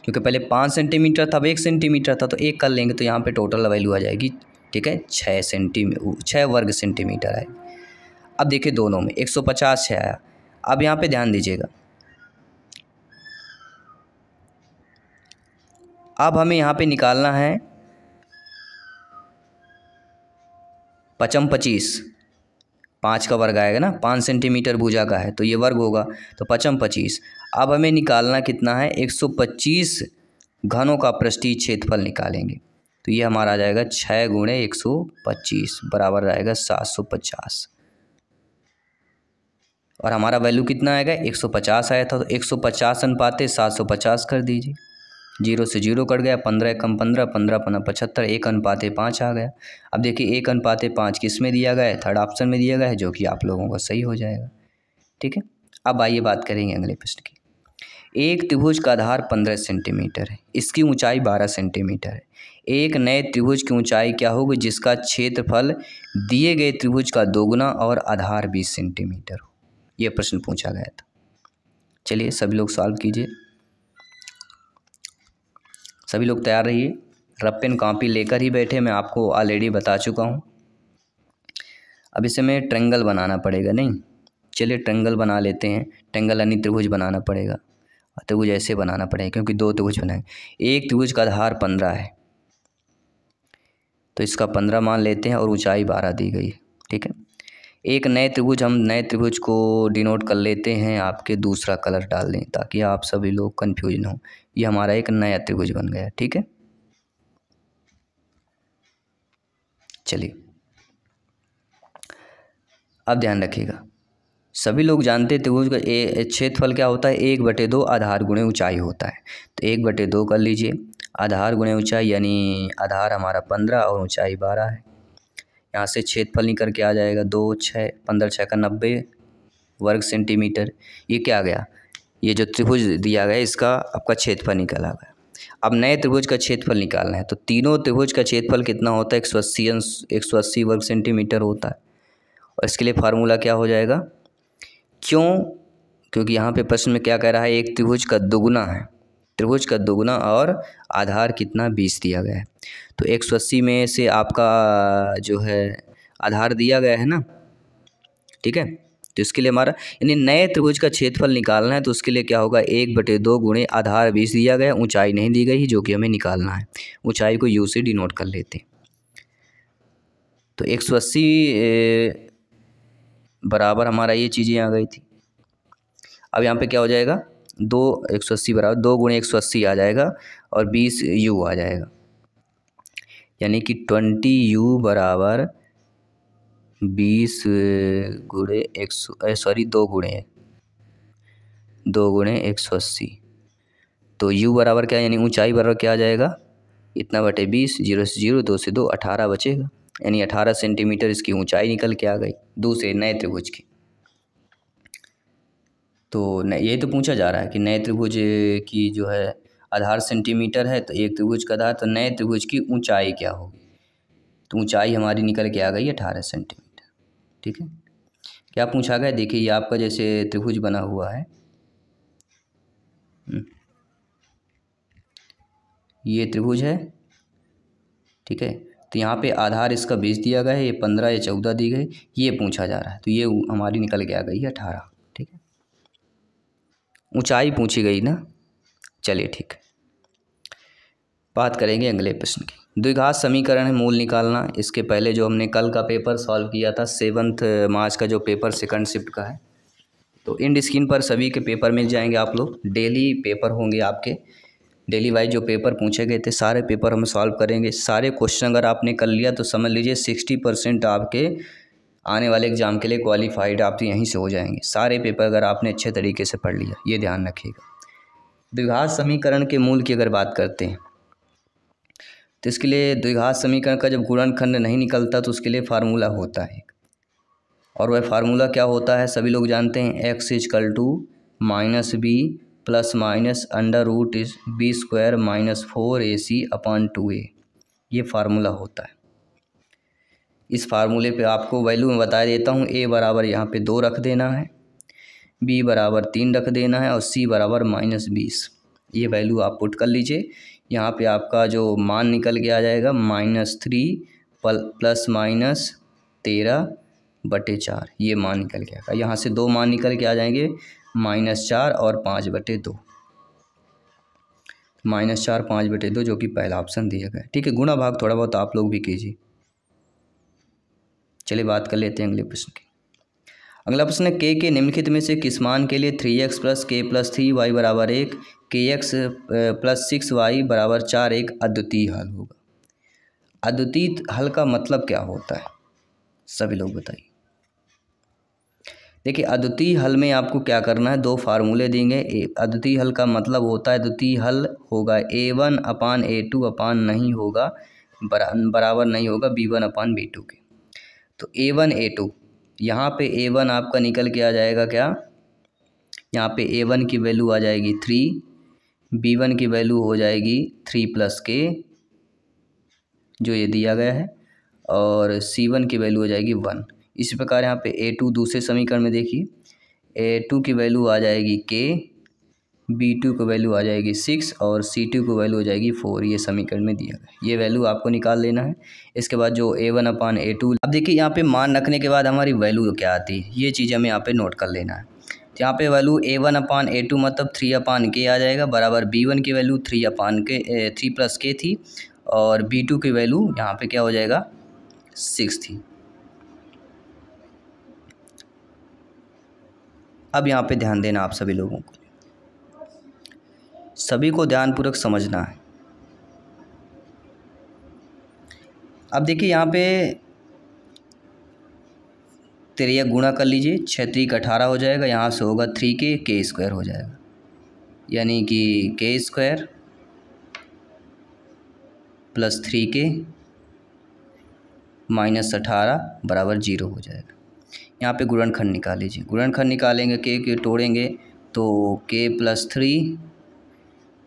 क्योंकि पहले पाँच सेंटीमीटर था अब एक सेंटीमीटर था तो एक कर लेंगे तो यहाँ पे टोटल वैल्यू आ जाएगी ठीक है छः सेंटी छः वर्ग सेंटीमीटर आए अब देखिए दोनों में एक सौ पचास छः आया अब यहाँ पर ध्यान दीजिएगा अब हमें यहाँ पर निकालना है पचम पच्चीस पाँच का वर्ग आएगा ना पाँच सेंटीमीटर भुजा का है तो ये वर्ग होगा तो पचम पच्चीस अब हमें निकालना कितना है एक सौ पच्चीस घनों का पृष्ठीय क्षेत्रफल निकालेंगे तो ये हमारा आ जाएगा छः गुणे एक सौ पच्चीस बराबर आएगा सात सौ पचास और हमारा वैल्यू कितना आएगा एक सौ पचास आया था तो एक सौ पचास अनुपात सात सौ पचास कर दीजिए जीरो से जीरो कट गया पंद्रह कम पंद्रह पंद्रह पंद्रह पचहत्तर एक अनुपाते पाँच आ गया अब देखिए एक अनुपात पाँच किस में दिया गया है थर्ड ऑप्शन में दिया गया है जो कि आप लोगों का सही हो जाएगा ठीक है अब आइए बात करेंगे अगले प्रश्न की एक त्रिभुज का आधार पंद्रह सेंटीमीटर है इसकी ऊंचाई बारह सेंटीमीटर है एक नए त्रिभुज की ऊंचाई क्या होगी जिसका क्षेत्रफल दिए गए त्रिभुज का दोगुना और आधार बीस सेंटीमीटर हो यह प्रश्न पूछा गया था चलिए सभी लोग सॉल्व कीजिए सभी लोग तैयार रहिए रब पेन कापी लेकर ही बैठे मैं आपको ऑलरेडी बता चुका हूँ अब इसे में ट्रेंगल बनाना पड़ेगा नहीं चलिए ट्रेंगल बना लेते हैं ट्रेंगल यानी त्रिभुज बनाना पड़ेगा और त्रिभुज ऐसे बनाना पड़ेगा क्योंकि दो त्रिभुज बनाए एक त्रिभुज का आधार पंद्रह है तो इसका पंद्रह मान लेते हैं और ऊंचाई बारह दी गई ठीक है एक नए त्रिभुज हम नए त्रिभुज को डिनोट कर लेते हैं आपके दूसरा कलर डाल दें ताकि आप सभी लोग कन्फ्यूज ना हो ये हमारा एक नया त्रिभुज बन गया ठीक है चलिए अब ध्यान रखिएगा सभी लोग जानते त्रिभुज का ए क्षेत्रफल क्या होता है एक बटे दो आधार गुणे ऊंचाई होता है तो एक बटे दो कर लीजिए आधार गुणे ऊंचाई यानी आधार हमारा पंद्रह और ऊंचाई बारह है यहाँ से क्षेत्रफल निकल के आ जाएगा दो छः पंद्रह छः का नब्बे वर्ग सेंटीमीटर ये क्या गया ये जो त्रिभुज दिया गया इसका आपका क्षेत्रफल निकाला गया अब नए त्रिभुज का क्षेत्रफल निकालना है तो तीनों त्रिभुज का क्षेत्रफल कितना होता है एक सौ अस्सी अंश एक सौ अस्सी वर्ग सेंटीमीटर होता है और इसके लिए फार्मूला क्या हो जाएगा क्यों क्योंकि यहाँ पे प्रश्न में क्या कह रहा है एक त्रिभुज का दुगुना है त्रिभुज का दोगुना और आधार कितना बीस दिया गया है तो एक सौ अस्सी में से आपका जो है आधार दिया गया है ना ठीक है तो इसके लिए हमारा यानी नए त्रिभुज का क्षेत्रफल निकालना है तो उसके लिए क्या होगा एक बटे दो गुणे आधार बीस दिया गया ऊंचाई नहीं दी गई जो कि हमें निकालना है ऊंचाई को यू से डिनोट कर लेते हैं तो एक सौ अस्सी बराबर हमारा ये चीज़ें आ गई थी अब यहाँ पे क्या हो जाएगा दो एक सौ अस्सी बराबर दो गुणे एक सौ अस्सी आ जाएगा और बीस यू आ जाएगा यानी कि ट्वेंटी यू बराबर बीस गुणे एक सौ सॉरी दो गुणे दो गुणे एक सौ अस्सी तो यू बराबर क्या यानी ऊंचाई बराबर क्या आ जाएगा इतना बटे बीस जीरो से जीरो दो से दो अठारह बचेगा यानी अठारह सेंटीमीटर इसकी ऊंचाई निकल के आ गई दूसरे नए त्रिभुज की तो यही तो पूछा जा रहा है कि नए त्रिभुज की जो है आधार सेंटीमीटर है तो एक त्रिभुज का आधार तो नए त्रिभुज की ऊंचाई क्या होगी तो ऊंचाई हमारी निकल के आ गई अठारह सेंटीमीटर ठीक है क्या पूछा गया देखिए ये आपका जैसे त्रिभुज बना हुआ है हम्म। ये त्रिभुज है ठीक है तो यहाँ पे आधार इसका बीस दिया गया है ये पंद्रह या चौदह दी गई ये पूछा जा रहा है तो ये हमारी निकल के आ गई है अठारह ऊंचाई पूछी गई ना चलिए ठीक है बात करेंगे अगले प्रश्न की द्विघात समीकरण है मूल निकालना इसके पहले जो हमने कल का पेपर सॉल्व किया था सेवन्थ मार्च का जो पेपर सेकंड शिफ्ट का है तो इंड स्क्रीन पर सभी के पेपर मिल जाएंगे आप लोग डेली पेपर होंगे आपके डेली वाइज जो पेपर पूछे गए थे सारे पेपर हम सॉल्व करेंगे सारे क्वेश्चन अगर आपने कर लिया तो समझ लीजिए सिक्सटी परसेंट आपके आने वाले एग्ज़ाम के लिए क्वालिफाइड आप तो यहीं से हो जाएंगे सारे पेपर अगर आपने अच्छे तरीके से पढ़ लिया ये ध्यान रखिएगा द्विघात समीकरण के मूल की अगर बात करते हैं तो इसके लिए द्विघात समीकरण का जब गुणनखंड नहीं निकलता तो उसके लिए फार्मूला होता है और वह फार्मूला क्या होता है सभी लोग जानते हैं x is equal to minus b plus minus under root is b square minus four a c upon two a ये फार्मूला होता है इस फार्मूले पे आपको वैल्यू में बता देता हूँ ए बराबर यहाँ पे दो रख देना है बी बराबर तीन रख देना है और सी बराबर माइनस बीस ये वैल्यू आप पुट कर लीजिए यहाँ पे आपका जो मान निकल के आ जाएगा माइनस थ्री पल प्लस माइनस तेरह बटे चार ये मान निकल के आएगा यहाँ से दो मान निकल के आ जाएंगे माइनस चार और पाँच बटे दो माइनस चार पाँच बटे दो जो कि पहला ऑप्शन दिया गया ठीक है गुणा भाग थोड़ा बहुत आप लोग भी कीजिए चलिए बात कर लेते हैं अगले प्रश्न की अगला प्रश्न है के के निम्नलिखित में से किस मान के लिए three x plus k plus three y बराबर एक के एक्स प्लस सिक्स वाई बराबर चार एक अद्वितीय हल होगा अद्वितीय हल का मतलब क्या होता है सभी लोग बताइए देखिए अद्वितीय हल में आपको क्या करना है दो फार्मूले देंगे अद्वितीय हल का मतलब होता है द्वितीय हल होगा ए one upon a two upon नहीं होगा बराबर नहीं होगा b one upon b two के तो ए वन ए टू यहाँ पर ए वन आपका निकल के आ जाएगा क्या यहाँ पे ए वन की वैल्यू आ जाएगी थ्री बी वन की वैल्यू हो जाएगी थ्री प्लस के जो ये दिया गया है और सी वन की वैल्यू हो जाएगी वन इसी प्रकार यहाँ पे ए टू दूसरे समीकरण में देखिए ए टू की वैल्यू आ जाएगी के बी टू को वैल्यू आ जाएगी सिक्स और सी टू को वैल्यू हो जाएगी फोर ये समीकरण में दिया गया ये वैल्यू आपको निकाल लेना है इसके बाद जो ए वन अपान ए टू अब देखिए यहाँ पे मान रखने के बाद हमारी वैल्यू क्या आती है ये चीज़ हमें यहाँ पे नोट कर लेना है तो यहाँ पे value a one upon a two मतलब थ्री अपान के आ जाएगा बराबर बी वन की value three upon k three plus के थी और बी टू की वैल्यू यहाँ पर क्या हो जाएगा सिक्स थी अब यहाँ पर ध्यान देना आप सभी लोगों को सभी को ध्यानपूर्वक समझना है अब देखिए यहाँ पे तेरिया गुणा कर लीजिए छः अठारह हो जाएगा यहाँ से होगा थ्री के के स्क्वायर हो जाएगा यानी कि k square plus three k minus अठारह बराबर जीरो हो जाएगा यहाँ पे गुणनखंड निकाल लीजिए गुणनखंड निकालेंगे के के तोड़ेंगे तो k plus three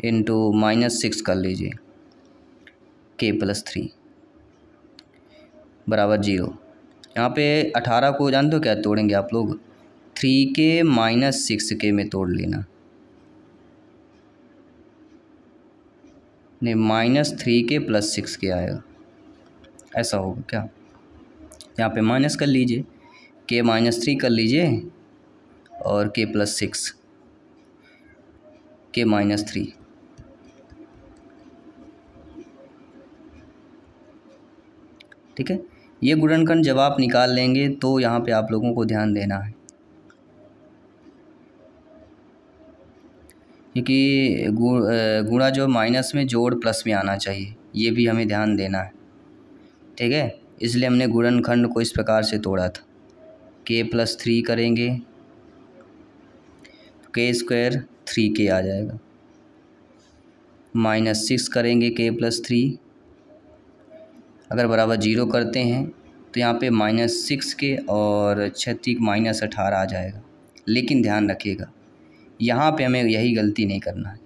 into minus six कर लीजिए के प्लस थ्री बराबर जीरो यहाँ पे अठारह को जानते हो क्या तोड़ेंगे आप लोग थ्री के माइनस सिक्स के में तोड़ लेना नहीं minus three k plus six k आएगा ऐसा होगा क्या यहाँ पे माइनस कर लीजिए के माइनस थ्री कर लीजिए और k plus six k minus three ठीक है ये गुणनखंड जब आप निकाल लेंगे तो यहाँ पे आप लोगों को ध्यान देना है क्योंकि गुणा जो माइनस में जोड़ प्लस में आना चाहिए ये भी हमें ध्यान देना है ठीक है इसलिए हमने गुणनखंड को इस प्रकार से तोड़ा था के प्लस थ्री करेंगे के स्क्वायर थ्री के आ जाएगा माइनस सिक्स करेंगे के प्लस थ्री अगर बराबर जीरो करते हैं तो यहाँ पे माइनस सिक्स के और छत्तीस माइनस अठारह आ जाएगा लेकिन ध्यान रखिएगा यहाँ पे हमें यही गलती नहीं करना है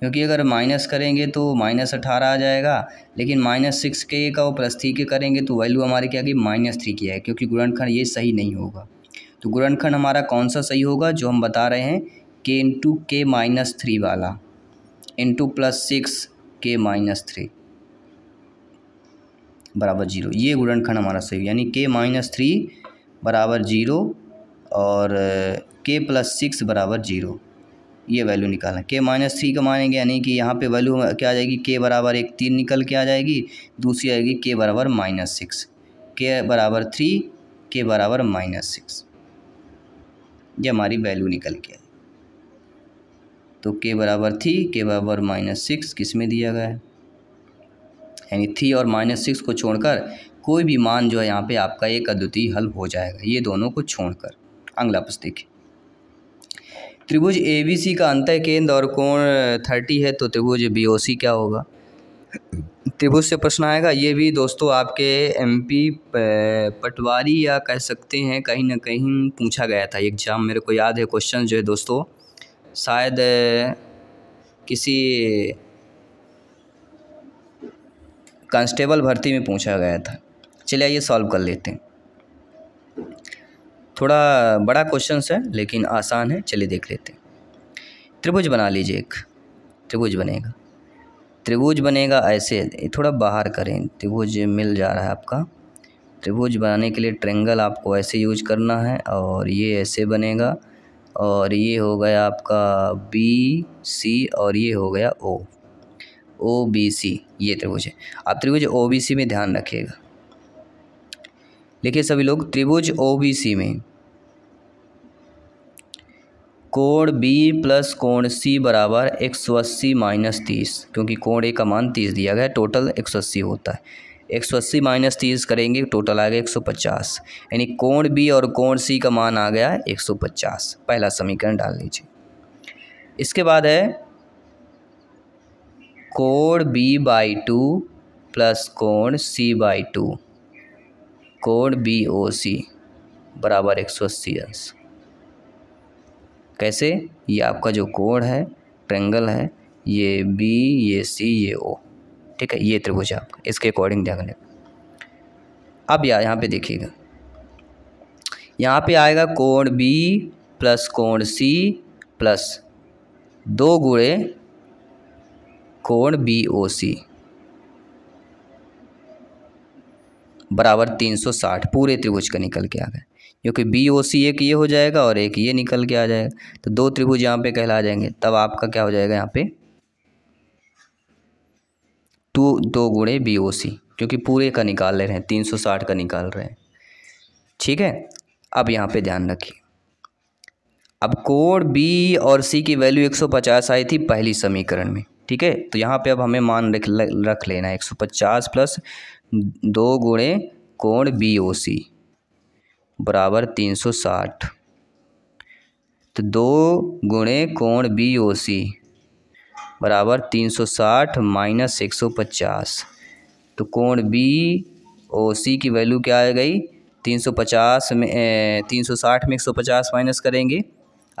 क्योंकि अगर माइनस करेंगे तो माइनस अठारह आ जाएगा लेकिन माइनस सिक्स के का और प्लस थ्री के करेंगे तो वैल्यू हमारे क्या आएगी माइनस थ्री की है क्योंकि गुणनखंड ये सही नहीं होगा तो गुणनखंड हमारा कौन सा सही होगा जो हम बता रहे हैं k into k minus three वाला into plus six k minus three बराबर जीरो ये गुणनखंड हमारा सही यानी के माइनस थ्री बराबर जीरो और के प्लस सिक्स बराबर जीरो ये वैल्यू निकालना के माइनस थ्री का मानेंगे यानी कि यहाँ पे वैल्यू क्या आ जाएगी के बराबर एक तीन निकल के आ जाएगी दूसरी आएगी के बराबर माइनस सिक्स के बराबर थ्री के बराबर माइनस सिक्स ये हमारी वैल्यू निकल के आई तो के बराबर थ्री के बराबर माइनस सिक्स किस में दिया गया है यानी थ्री और माइनस सिक्स को छोड़कर कोई भी मान जो है यहाँ पे आपका एक अद्वितीय हल हो जाएगा ये दोनों को छोड़कर अगला प्रश्न देखिए त्रिभुज ए बी सी का अंत केंद्र और कोण थर्टी है तो त्रिभुज बी ओ सी क्या होगा त्रिभुज से प्रश्न आएगा ये भी दोस्तों आपके एमपी पटवारी या कह सकते हैं कहीं ना कहीं पूछा गया था एग्जाम मेरे को याद है क्वेश्चन जो है दोस्तों शायद किसी कांस्टेबल भर्ती में पूछा गया था चलिए आइए सॉल्व कर लेते हैं थोड़ा बड़ा क्वेश्चन है लेकिन आसान है चलिए देख लेते हैं त्रिभुज बना लीजिए एक त्रिभुज बनेगा त्रिभुज बनेगा ऐसे थोड़ा बाहर करें त्रिभुज मिल जा रहा है आपका त्रिभुज बनाने के लिए ट्रेंगल आपको ऐसे यूज करना है और ये ऐसे बनेगा और ये हो गया आपका बी सी और ये हो गया ओ ओ बी सी ये त्रिभुज है आप त्रिभुज ओ बी सी में ध्यान रखिएगा देखिए सभी लोग त्रिभुज ओ बी सी में कोण बी प्लस कोण सी बराबर एक सौ अस्सी माइनस तीस क्योंकि कोण ए का मान तीस दिया गया है टोटल एक सौ अस्सी होता है एक सौ अस्सी माइनस तीस करेंगे टोटल आ गया एक सौ पचास यानी कोण बी और कोण सी का मान आ गया एक सौ पचास पहला समीकरण डाल लीजिए इसके बाद है कोण बी बाई टू प्लस कोण सी बाई टू कोण बी ओ सी बराबर एक सौ अस्सी अंश कैसे ये आपका जो कोण है ट्रेंगल है ये बी ये सी ये ओ ठीक है ये त्रिभुज है आपका इसके अकॉर्डिंग ध्यान अब यार यहाँ पे देखिएगा यहाँ पे आएगा कोण बी प्लस कोण सी प्लस दो गुड़े कोण बी ओ सी बराबर तीन सौ साठ पूरे त्रिभुज का निकल के आ गए क्योंकि बी ओ सी एक ये हो जाएगा और एक ये निकल के आ जाएगा तो दो त्रिभुज यहाँ पे कहला जाएंगे तब आपका क्या हो जाएगा यहाँ पे टू दो गुणे बी ओ सी क्योंकि पूरे का निकाल ले रहे हैं तीन सौ साठ का निकाल रहे हैं ठीक है अब यहाँ पे ध्यान रखिए अब कोण बी और सी की वैल्यू एक सौ पचास आई थी पहली समीकरण में ठीक है तो यहाँ पे अब हमें मान रख रख लेना है एक सौ पचास प्लस दो गुणे कोण बी ओ सी बराबर तीन सौ साठ तो दो गुणे कोण बी ओ सी बराबर तीन सौ साठ माइनस एक सौ पचास तो कोण बी ओ सी की वैल्यू क्या आ गई तीन सौ पचास में तीन सौ साठ में एक सौ पचास माइनस करेंगे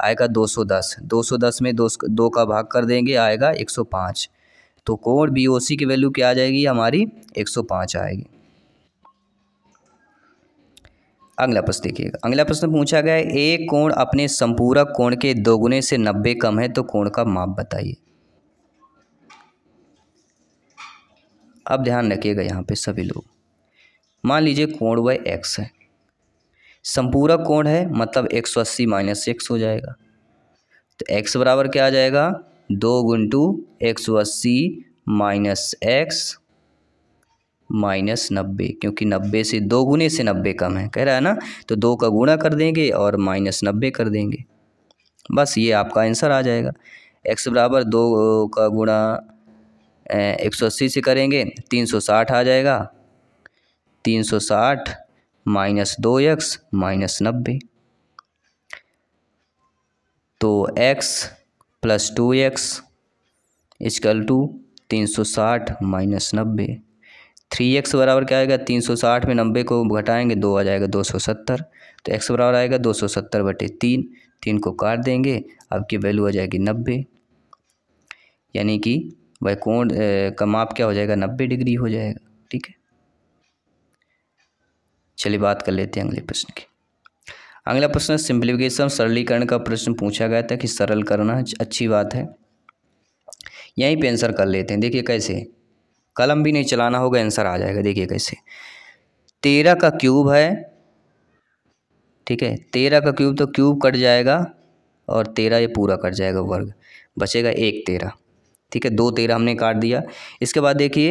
आएगा 210 210 में दो दो का भाग कर देंगे आएगा 105 तो कोण बी ओ सी की वैल्यू क्या आ जाएगी हमारी 105 आएगी अगला प्रश्न देखिएगा अगला प्रश्न पूछा गया है एक कोण अपने संपूरक कोण के दोगुने से नब्बे कम है तो कोण का माप बताइए अब ध्यान रखिएगा यहाँ पे सभी लोग मान लीजिए कोण वाई एक्स है संपूरक कोण है मतलब एक सौ अस्सी माइनस एक्स हो जाएगा तो एक्स बराबर क्या आ जाएगा दो गुंटू एक सौ अस्सी माइनस एक्स माइनस नब्बे क्योंकि नब्बे से दो गुने से नब्बे कम है कह रहा है ना तो दो का गुणा कर देंगे और माइनस नब्बे कर देंगे बस ये आपका आंसर आ जाएगा एक्स बराबर दो का गुणा एक सौ अस्सी से करेंगे तीन सौ साठ आ जाएगा तीन सौ साठ माइनस दो एक्स माइनस नब्बे तो x plus two x is equal to तीन सौ साठ माइनस नब्बे थ्री एक्स बराबर क्या आएगा तीन सौ साठ में नब्बे को घटाएंगे दो आ जाएगा दो सौ सत्तर तो एक्स बराबर आएगा दो सौ सत्तर बटे तीन तीन को काट देंगे आपकी वैल्यू आ जाएगी नब्बे यानी कि वह कोण का माप क्या हो जाएगा नब्बे डिग्री हो जाएगा ठीक है चलिए बात कर लेते हैं अगले प्रश्न की अगला प्रश्न सिंप्लीफिकेशन सरलीकरण का प्रश्न पूछा गया था कि सरल करना अच्छी बात है यहीं पे आंसर कर लेते हैं देखिए कैसे कलम भी नहीं चलाना होगा आंसर आ जाएगा देखिए कैसे तेरह का क्यूब है ठीक है तेरह का क्यूब तो क्यूब कट जाएगा और तेरह ये पूरा कट जाएगा वर्ग बचेगा एक तेरह ठीक है दो तेरह हमने काट दिया इसके बाद देखिए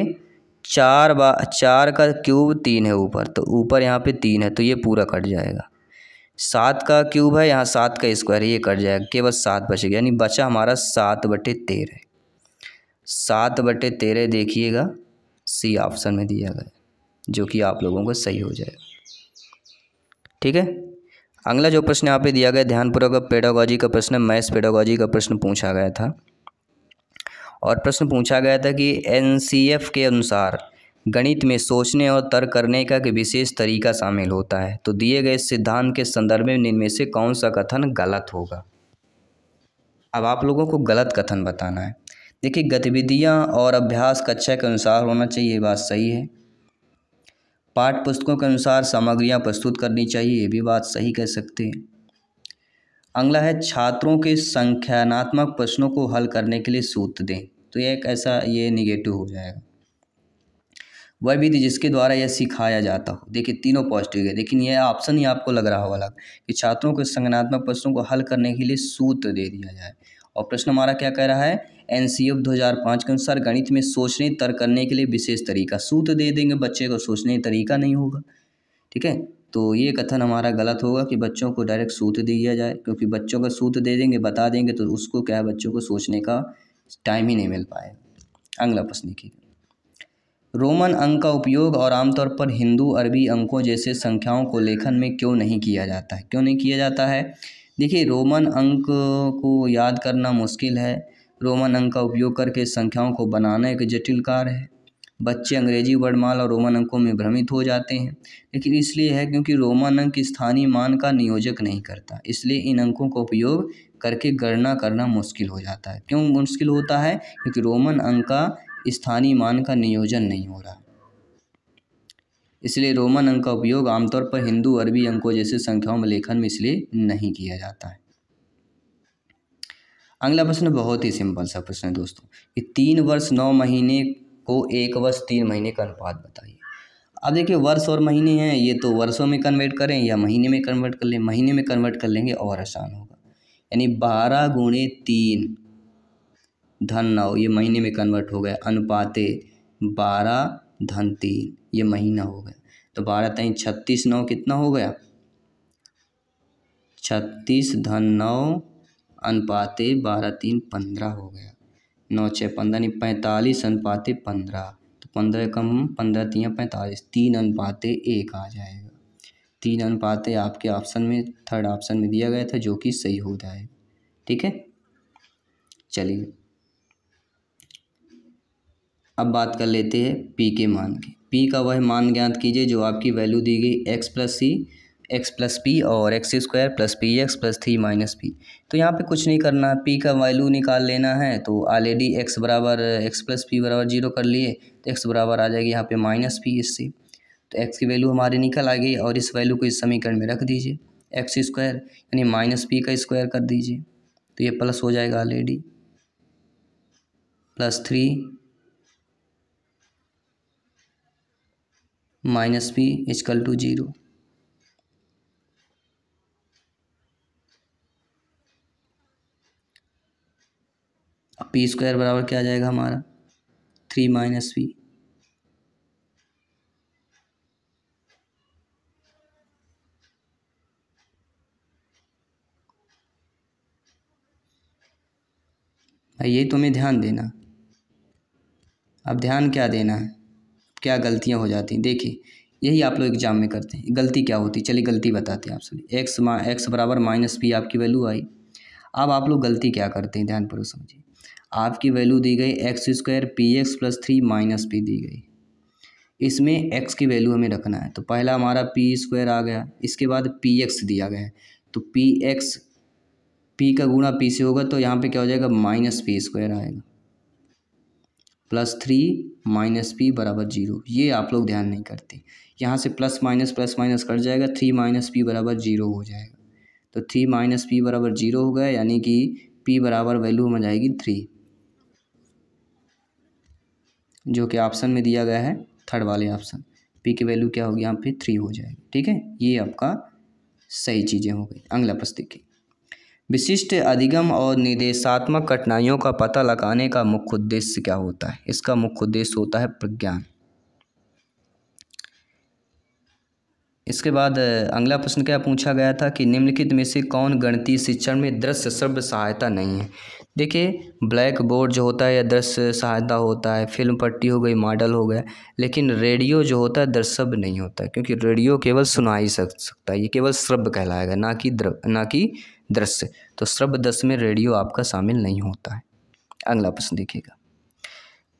चार बा चार का क्यूब तीन है ऊपर तो ऊपर यहाँ पे तीन है तो ये पूरा कट जाएगा सात का क्यूब है यहाँ सात का स्क्वायर ये कट जाएगा केवल सात बचेगा यानी बचा हमारा सात बटे तेरह सात बटे तेरह देखिएगा सी ऑप्शन में दिया गया जो कि आप लोगों को सही हो जाएगा ठीक है अगला जो प्रश्न यहाँ पे दिया गया ध्यानपूर्वक पेडोगॉजी का प्रश्न मैथ्स पेडोगॉजी का प्रश्न पूछा गया था और प्रश्न पूछा गया था कि एन के अनुसार गणित में सोचने और तर्क करने का एक विशेष तरीका शामिल होता है तो दिए गए सिद्धांत के संदर्भ में इनमें से कौन सा कथन गलत होगा अब आप लोगों को गलत कथन बताना है देखिए गतिविधियाँ और अभ्यास कक्षा के अनुसार होना चाहिए ये बात सही है पाठ पुस्तकों के अनुसार सामग्रियाँ प्रस्तुत करनी चाहिए ये भी बात सही कह सकते हैं अगला है छात्रों के संख्यानात्मक प्रश्नों को हल करने के लिए सूत्र दें तो ये एक ऐसा ये निगेटिव हो जाएगा वह विधि जिसके द्वारा यह सिखाया जाता हो देखिए तीनों पॉजिटिव है लेकिन यह ऑप्शन ही आपको लग रहा हो अलग कि छात्रों के संगनात्मक प्रश्नों को हल करने के लिए सूत्र दे दिया जाए और प्रश्न हमारा क्या कह रहा है एन सी एफ दो हज़ार पाँच के अनुसार गणित में सोचने तर्क करने के लिए विशेष तरीका सूत्र दे देंगे बच्चे को सोचने तरीका नहीं होगा ठीक है तो ये कथन हमारा गलत होगा कि बच्चों को डायरेक्ट सूत दिया जाए क्योंकि बच्चों का सूत दे देंगे बता देंगे तो उसको क्या है बच्चों को सोचने का टाइम ही नहीं मिल पाए अगला प्रश्न देखिए रोमन अंक का उपयोग और आमतौर पर हिंदू अरबी अंकों जैसे संख्याओं को लेखन में क्यों नहीं किया जाता है क्यों नहीं किया जाता है देखिए रोमन अंक को याद करना मुश्किल है रोमन अंक का उपयोग करके संख्याओं को बनाना एक जटिल कार्य है बच्चे अंग्रेजी वर्णमाल और रोमन अंकों में भ्रमित हो जाते हैं लेकिन इसलिए है क्योंकि रोमन अंक स्थानीय मान का नियोजक नहीं करता इसलिए इन अंकों का उपयोग करके गणना करना मुश्किल हो जाता है क्यों मुश्किल होता है क्योंकि रोमन अंक का स्थानीय मान का नियोजन नहीं हो रहा इसलिए रोमन अंक का उपयोग आमतौर पर हिंदू अरबी अंकों जैसे संख्याओं में लेखन में इसलिए नहीं किया जाता है अगला प्रश्न बहुत ही सिंपल सा प्रश्न है दोस्तों कि तीन वर्ष नौ महीने को एक वर्ष तीन महीने का अनुपात बताइए अब देखिए वर्ष और महीने हैं ये तो वर्षों में कन्वर्ट करें या महीने में कन्वर्ट कर लें महीने में कन्वर्ट कर लेंगे और आसान होगा यानी बारह गुणे तीन धन नौ ये महीने में कन्वर्ट हो गया अनुपाते बारह धन तीन ये महीना हो गया तो बारह तय छत्तीस नौ कितना हो गया छत्तीस धन नौ अनुपाते बारह तीन पंद्रह हो गया नौ छः पंद्रह यानी पैंतालीस अनुपात पंद्रह तो पंद्रह कम पंद्रह तीन पैंतालीस तीन अनुपात एक आ जाएगा तीन अनुपात आपके ऑप्शन में थर्ड ऑप्शन में दिया गया था जो कि सही हो जाएगा ठीक है चलिए अब बात कर लेते हैं पी के मान के पी का वह मान ज्ञात कीजिए जो आपकी वैल्यू दी गई x plus c x plus p और x square plus p x plus three minus p तो यहाँ पे कुछ नहीं करना पी का वैल्यू निकाल लेना है तो ऑलरेडी एक्स बराबर एक्स प्लस पी बराबर जीरो कर लिए तो एक्स बराबर आ जाएगी यहाँ पे माइनस पी इससे तो एक्स की वैल्यू हमारी निकल आ गई और इस वैल्यू को इस समीकरण में रख दीजिए एक्स स्क्वायर यानी माइनस पी का स्क्वायर कर दीजिए तो ये प्लस हो जाएगा already plus three minus p is equal to zero p square बराबर क्या आ जाएगा हमारा थ्री माइनस वी भाई ये तुम्हें ध्यान देना अब ध्यान क्या देना है क्या गलतियाँ हो जाती हैं देखिए यही आप लोग एग्जाम में करते हैं गलती क्या होती है चलिए गलती बताते हैं आप सभी एक्स मा एक्स बराबर माइनस पी आपकी वैल्यू आई अब आप लोग गलती क्या करते हैं ध्यानपूर्वक समझिए आपकी वैल्यू दी गई x square p x plus three minus p दी गई इसमें एक्स की वैल्यू हमें रखना है तो पहला हमारा पी स्क्वायर आ गया इसके बाद पी एक्स दिया गया है तो पी एक्स पी का गुणा पी से होगा तो यहाँ पे क्या हो जाएगा माइनस पी स्क्वायर आएगा प्लस थ्री माइनस पी बराबर जीरो ये आप लोग ध्यान नहीं करते यहाँ से plus minus plus minus cut जाएगा थ्री माइनस पी बराबर जीरो हो जाएगा तो थ्री माइनस पी बराबर जीरो हो गया यानी कि पी बराबर वैल्यू में जाएगी थ्री जो कि ऑप्शन में दिया गया है थर्ड वाले ऑप्शन पी की वैल्यू क्या होगी यहाँ पे थ्री हो जाएगी ठीक है ये आपका सही चीज़ें हो गई अगला प्रश्न देखिए विशिष्ट अधिगम और निर्देशात्मक कठिनाइयों का पता लगाने का मुख्य उद्देश्य क्या होता है इसका मुख्य उद्देश्य होता है प्रज्ञान इसके बाद अगला प्रश्न क्या पूछा गया था कि निम्नलिखित में से कौन गणितीय शिक्षण में दृश्य सर्व सहायता नहीं है देखिए ब्लैक बोर्ड जो होता है या दृश्य सहायता होता है फिल्म पट्टी हो गई मॉडल हो गया लेकिन रेडियो जो होता है दृश्य नहीं होता है, क्योंकि रेडियो केवल सुना ही सक सकता है ये केवल श्रब्द कहलाएगा ना कि द्र ना कि दृश्य तो श्रब्द दृश्य में रेडियो आपका शामिल नहीं होता है अगला प्रश्न देखिएगा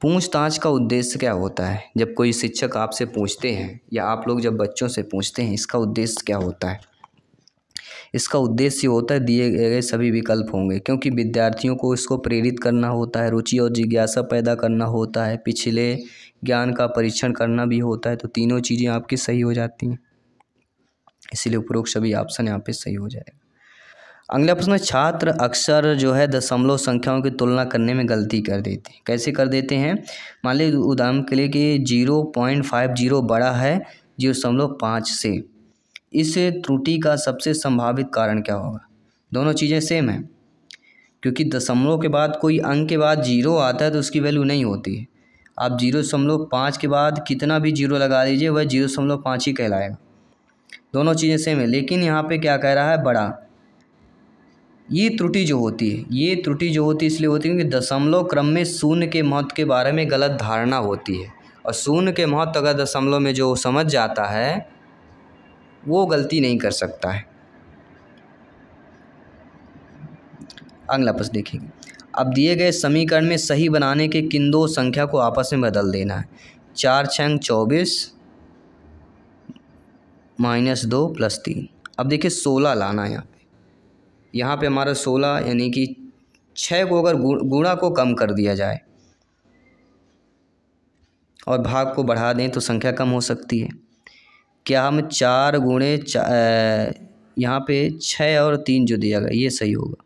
पूछताछ का उद्देश्य क्या होता है जब कोई शिक्षक आपसे पूछते हैं या आप लोग जब बच्चों से पूछते हैं इसका उद्देश्य क्या होता है इसका उद्देश्य होता है दिए गए सभी विकल्प होंगे क्योंकि विद्यार्थियों को इसको प्रेरित करना होता है रुचि और जिज्ञासा पैदा करना होता है पिछले ज्ञान का परीक्षण करना भी होता है तो तीनों चीज़ें आपकी सही हो जाती हैं इसीलिए उपरोक्त सभी ऑप्शन यहाँ पे सही हो जाएगा अगला प्रश्न छात्र अक्सर जो है दशमलव संख्याओं की तुलना करने में गलती कर देते हैं कैसे कर देते हैं मान लीजिए उदाहरण के लिए कि जीरो पॉइंट फाइव जीरो बड़ा है जीरो दशमलव पाँच से इस त्रुटि का सबसे संभावित कारण क्या होगा दोनों चीज़ें सेम हैं क्योंकि दशमलव के बाद कोई अंक के बाद जीरो आता है तो उसकी वैल्यू नहीं होती है आप जीरो दशमलव पाँच के बाद कितना भी जीरो लगा लीजिए वह जीरो दशमलव पाँच ही कहलाएगा दोनों चीज़ें सेम है लेकिन यहाँ पे क्या कह रहा है बड़ा ये त्रुटि जो होती है ये त्रुटि जो होती है इसलिए होती है क्योंकि दशमलव क्रम में शून्य के महत्व के बारे में गलत धारणा होती है और शून्य के महत्व अगर दशमलव में जो समझ जाता है वो गलती नहीं कर सकता है अगला प्रश्न देखेंगे अब दिए गए समीकरण में सही बनाने के किन दो संख्या को आपस में बदल देना है चार छ चौबीस माइनस दो प्लस तीन अब देखिए सोलह लाना यहाँ यहाँ पे हमारा सोलह यानी कि छः को अगर गुणा को कम कर दिया जाए और भाग को बढ़ा दें तो संख्या कम हो सकती है क्या हम चार गुणे चा, यहाँ पे छः और तीन जो दिया गया ये सही होगा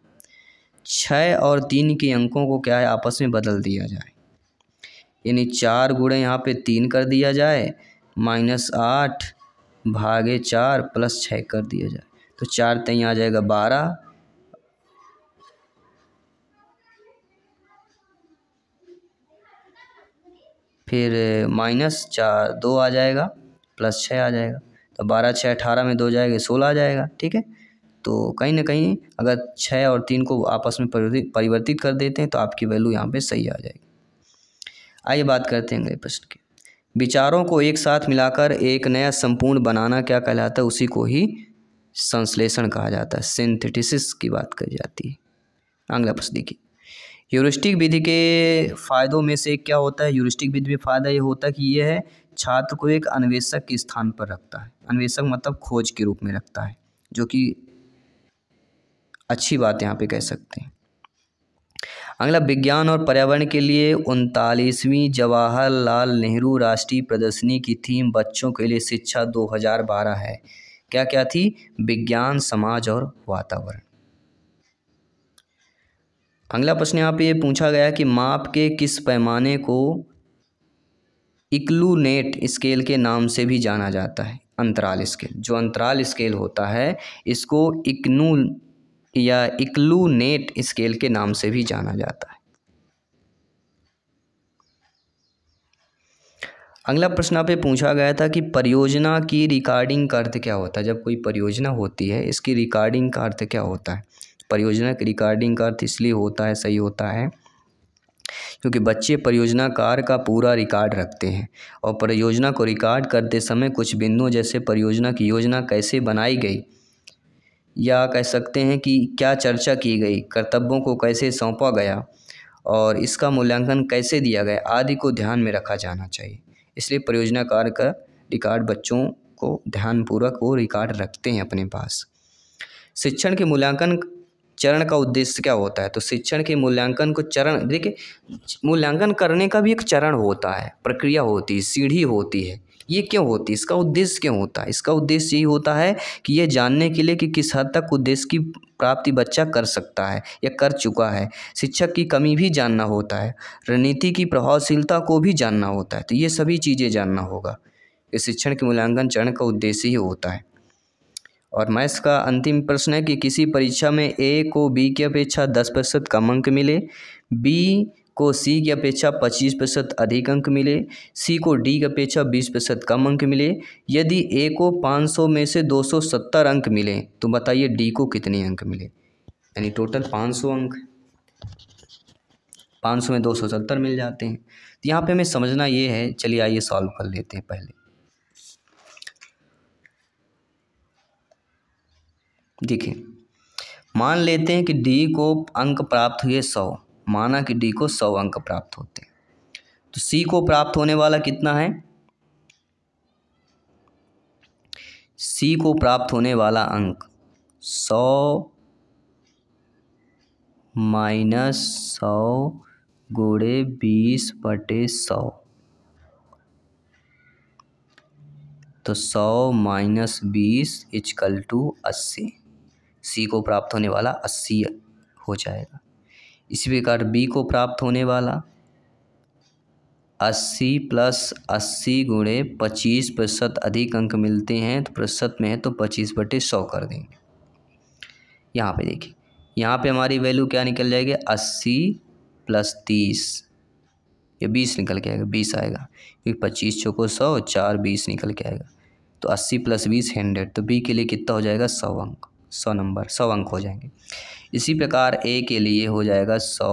छः और तीन के अंकों को क्या है आपस में बदल दिया जाए यानी चार गुणे यहाँ पे तीन कर दिया जाए माइनस आठ भागे चार प्लस छः कर दिया जाए तो चार तई आ जाएगा बारह फिर माइनस चार दो आ जाएगा प्लस छः आ जाएगा तो बारह छः अठारह में दो जाएगा सोलह आ जाएगा ठीक है तो कहीं ना कहीं अगर छः और तीन को आपस में परिवर्तित कर देते हैं तो आपकी वैल्यू यहाँ पे सही आ जाएगी आइए बात करते हैं अगले प्रश्न की विचारों को एक साथ मिलाकर एक नया संपूर्ण बनाना क्या कहलाता है उसी को ही संश्लेषण कहा जाता है सिंथेटिसिस की बात कही जाती है अगला प्रश्न देखिए यूरिस्टिक विधि के फ़ायदों में से क्या होता है यूरिस्टिक विधि में फ़ायदा ये होता है कि ये है छात्र को एक अन्वेषक के स्थान पर रखता है अन्वेषक मतलब खोज के रूप में रखता है जो कि अच्छी बात यहाँ पे कह सकते हैं अगला विज्ञान और पर्यावरण के लिए उनतालीसवीं जवाहरलाल नेहरू राष्ट्रीय प्रदर्शनी की थीम बच्चों के लिए शिक्षा 2012 है क्या क्या थी विज्ञान समाज और वातावरण अगला प्रश्न यहाँ पे ये पूछा गया कि माप के किस पैमाने को इक्लूनेट स्केल के नाम से भी जाना जाता है अंतराल स्केल जो अंतराल स्केल होता है इसको इक्नू या इक्लूनेट स्केल के नाम से भी जाना जाता है अगला प्रश्न आप पूछा गया था कि परियोजना की रिकॉर्डिंग का अर्थ क्या होता है जब कोई परियोजना होती है इसकी रिकॉर्डिंग का अर्थ क्या होता है परियोजना के रिकॉर्डिंग का अर्थ इसलिए होता है सही होता है क्योंकि बच्चे परियोजनाकार का पूरा रिकॉर्ड रखते हैं और परियोजना को रिकॉर्ड करते समय कुछ बिंदुओं जैसे परियोजना की योजना कैसे बनाई गई या कह सकते हैं कि क्या चर्चा की गई कर्तव्यों को कैसे सौंपा गया और इसका मूल्यांकन कैसे दिया गया आदि को ध्यान में रखा जाना चाहिए इसलिए परियोजनाकार का रिकॉर्ड बच्चों को ध्यानपूर्वक वो रिकॉर्ड रखते हैं अपने पास शिक्षण के मूल्यांकन चरण का उद्देश्य क्या होता है तो शिक्षण के मूल्यांकन को चरण देखिए मूल्यांकन करने का भी एक चरण होता है प्रक्रिया होती है सीढ़ी होती है ये क्यों होती है इसका उद्देश्य क्यों होता है इसका उद्देश्य यही होता है कि ये जानने के लिए कि किस हद तक उद्देश्य की प्राप्ति बच्चा कर सकता है या कर चुका है शिक्षक की कमी भी जानना होता है रणनीति की प्रभावशीलता को भी जानना होता है तो ये सभी चीज़ें जानना होगा इस शिक्षण के मूल्यांकन चरण का उद्देश्य ही होता है और मैथ्स का अंतिम प्रश्न है कि किसी परीक्षा में ए को बी की अपेक्षा दस प्रतिशत कम अंक मिले बी को सी की अपेक्षा पच्चीस प्रतिशत अधिक अंक मिले सी को डी की अपेक्षा बीस प्रतिशत कम अंक मिले यदि ए को पाँच सौ में से दो सौ सत्तर अंक मिले तो बताइए डी को कितने अंक मिले यानी टोटल पाँच सौ अंक पाँच सौ में दो सौ सत्तर मिल जाते हैं तो यहाँ पे हमें समझना ये है चलिए आइए सॉल्व कर लेते हैं पहले देखिए मान लेते हैं कि डी को अंक प्राप्त हुए सौ माना कि डी को सौ अंक प्राप्त होते हैं तो सी को प्राप्त होने वाला कितना है सी को प्राप्त होने वाला अंक सौ माइनस सौ गोड़े बीस बटे सौ तो सौ माइनस बीस इजकल टू अस्सी सी को प्राप्त होने वाला अस्सी हो जाएगा इसी प्रकार बी को प्राप्त होने वाला अस्सी प्लस अस्सी गुणे पच्चीस प्रतिशत अधिक अंक मिलते हैं तो प्रतिशत में है तो पच्चीस बटे सौ कर देंगे यहाँ पे देखिए यहाँ पे हमारी वैल्यू क्या निकल जाएगी अस्सी प्लस तीस ये बीस निकल के आएगा बीस आएगा क्योंकि पच्चीस चौको सौ चार बीस निकल के आएगा तो अस्सी प्लस बीस हंड्रेड तो बी के लिए कितना हो जाएगा सौ अंक सौ नंबर सौ अंक हो जाएंगे इसी प्रकार ए के लिए हो जाएगा सौ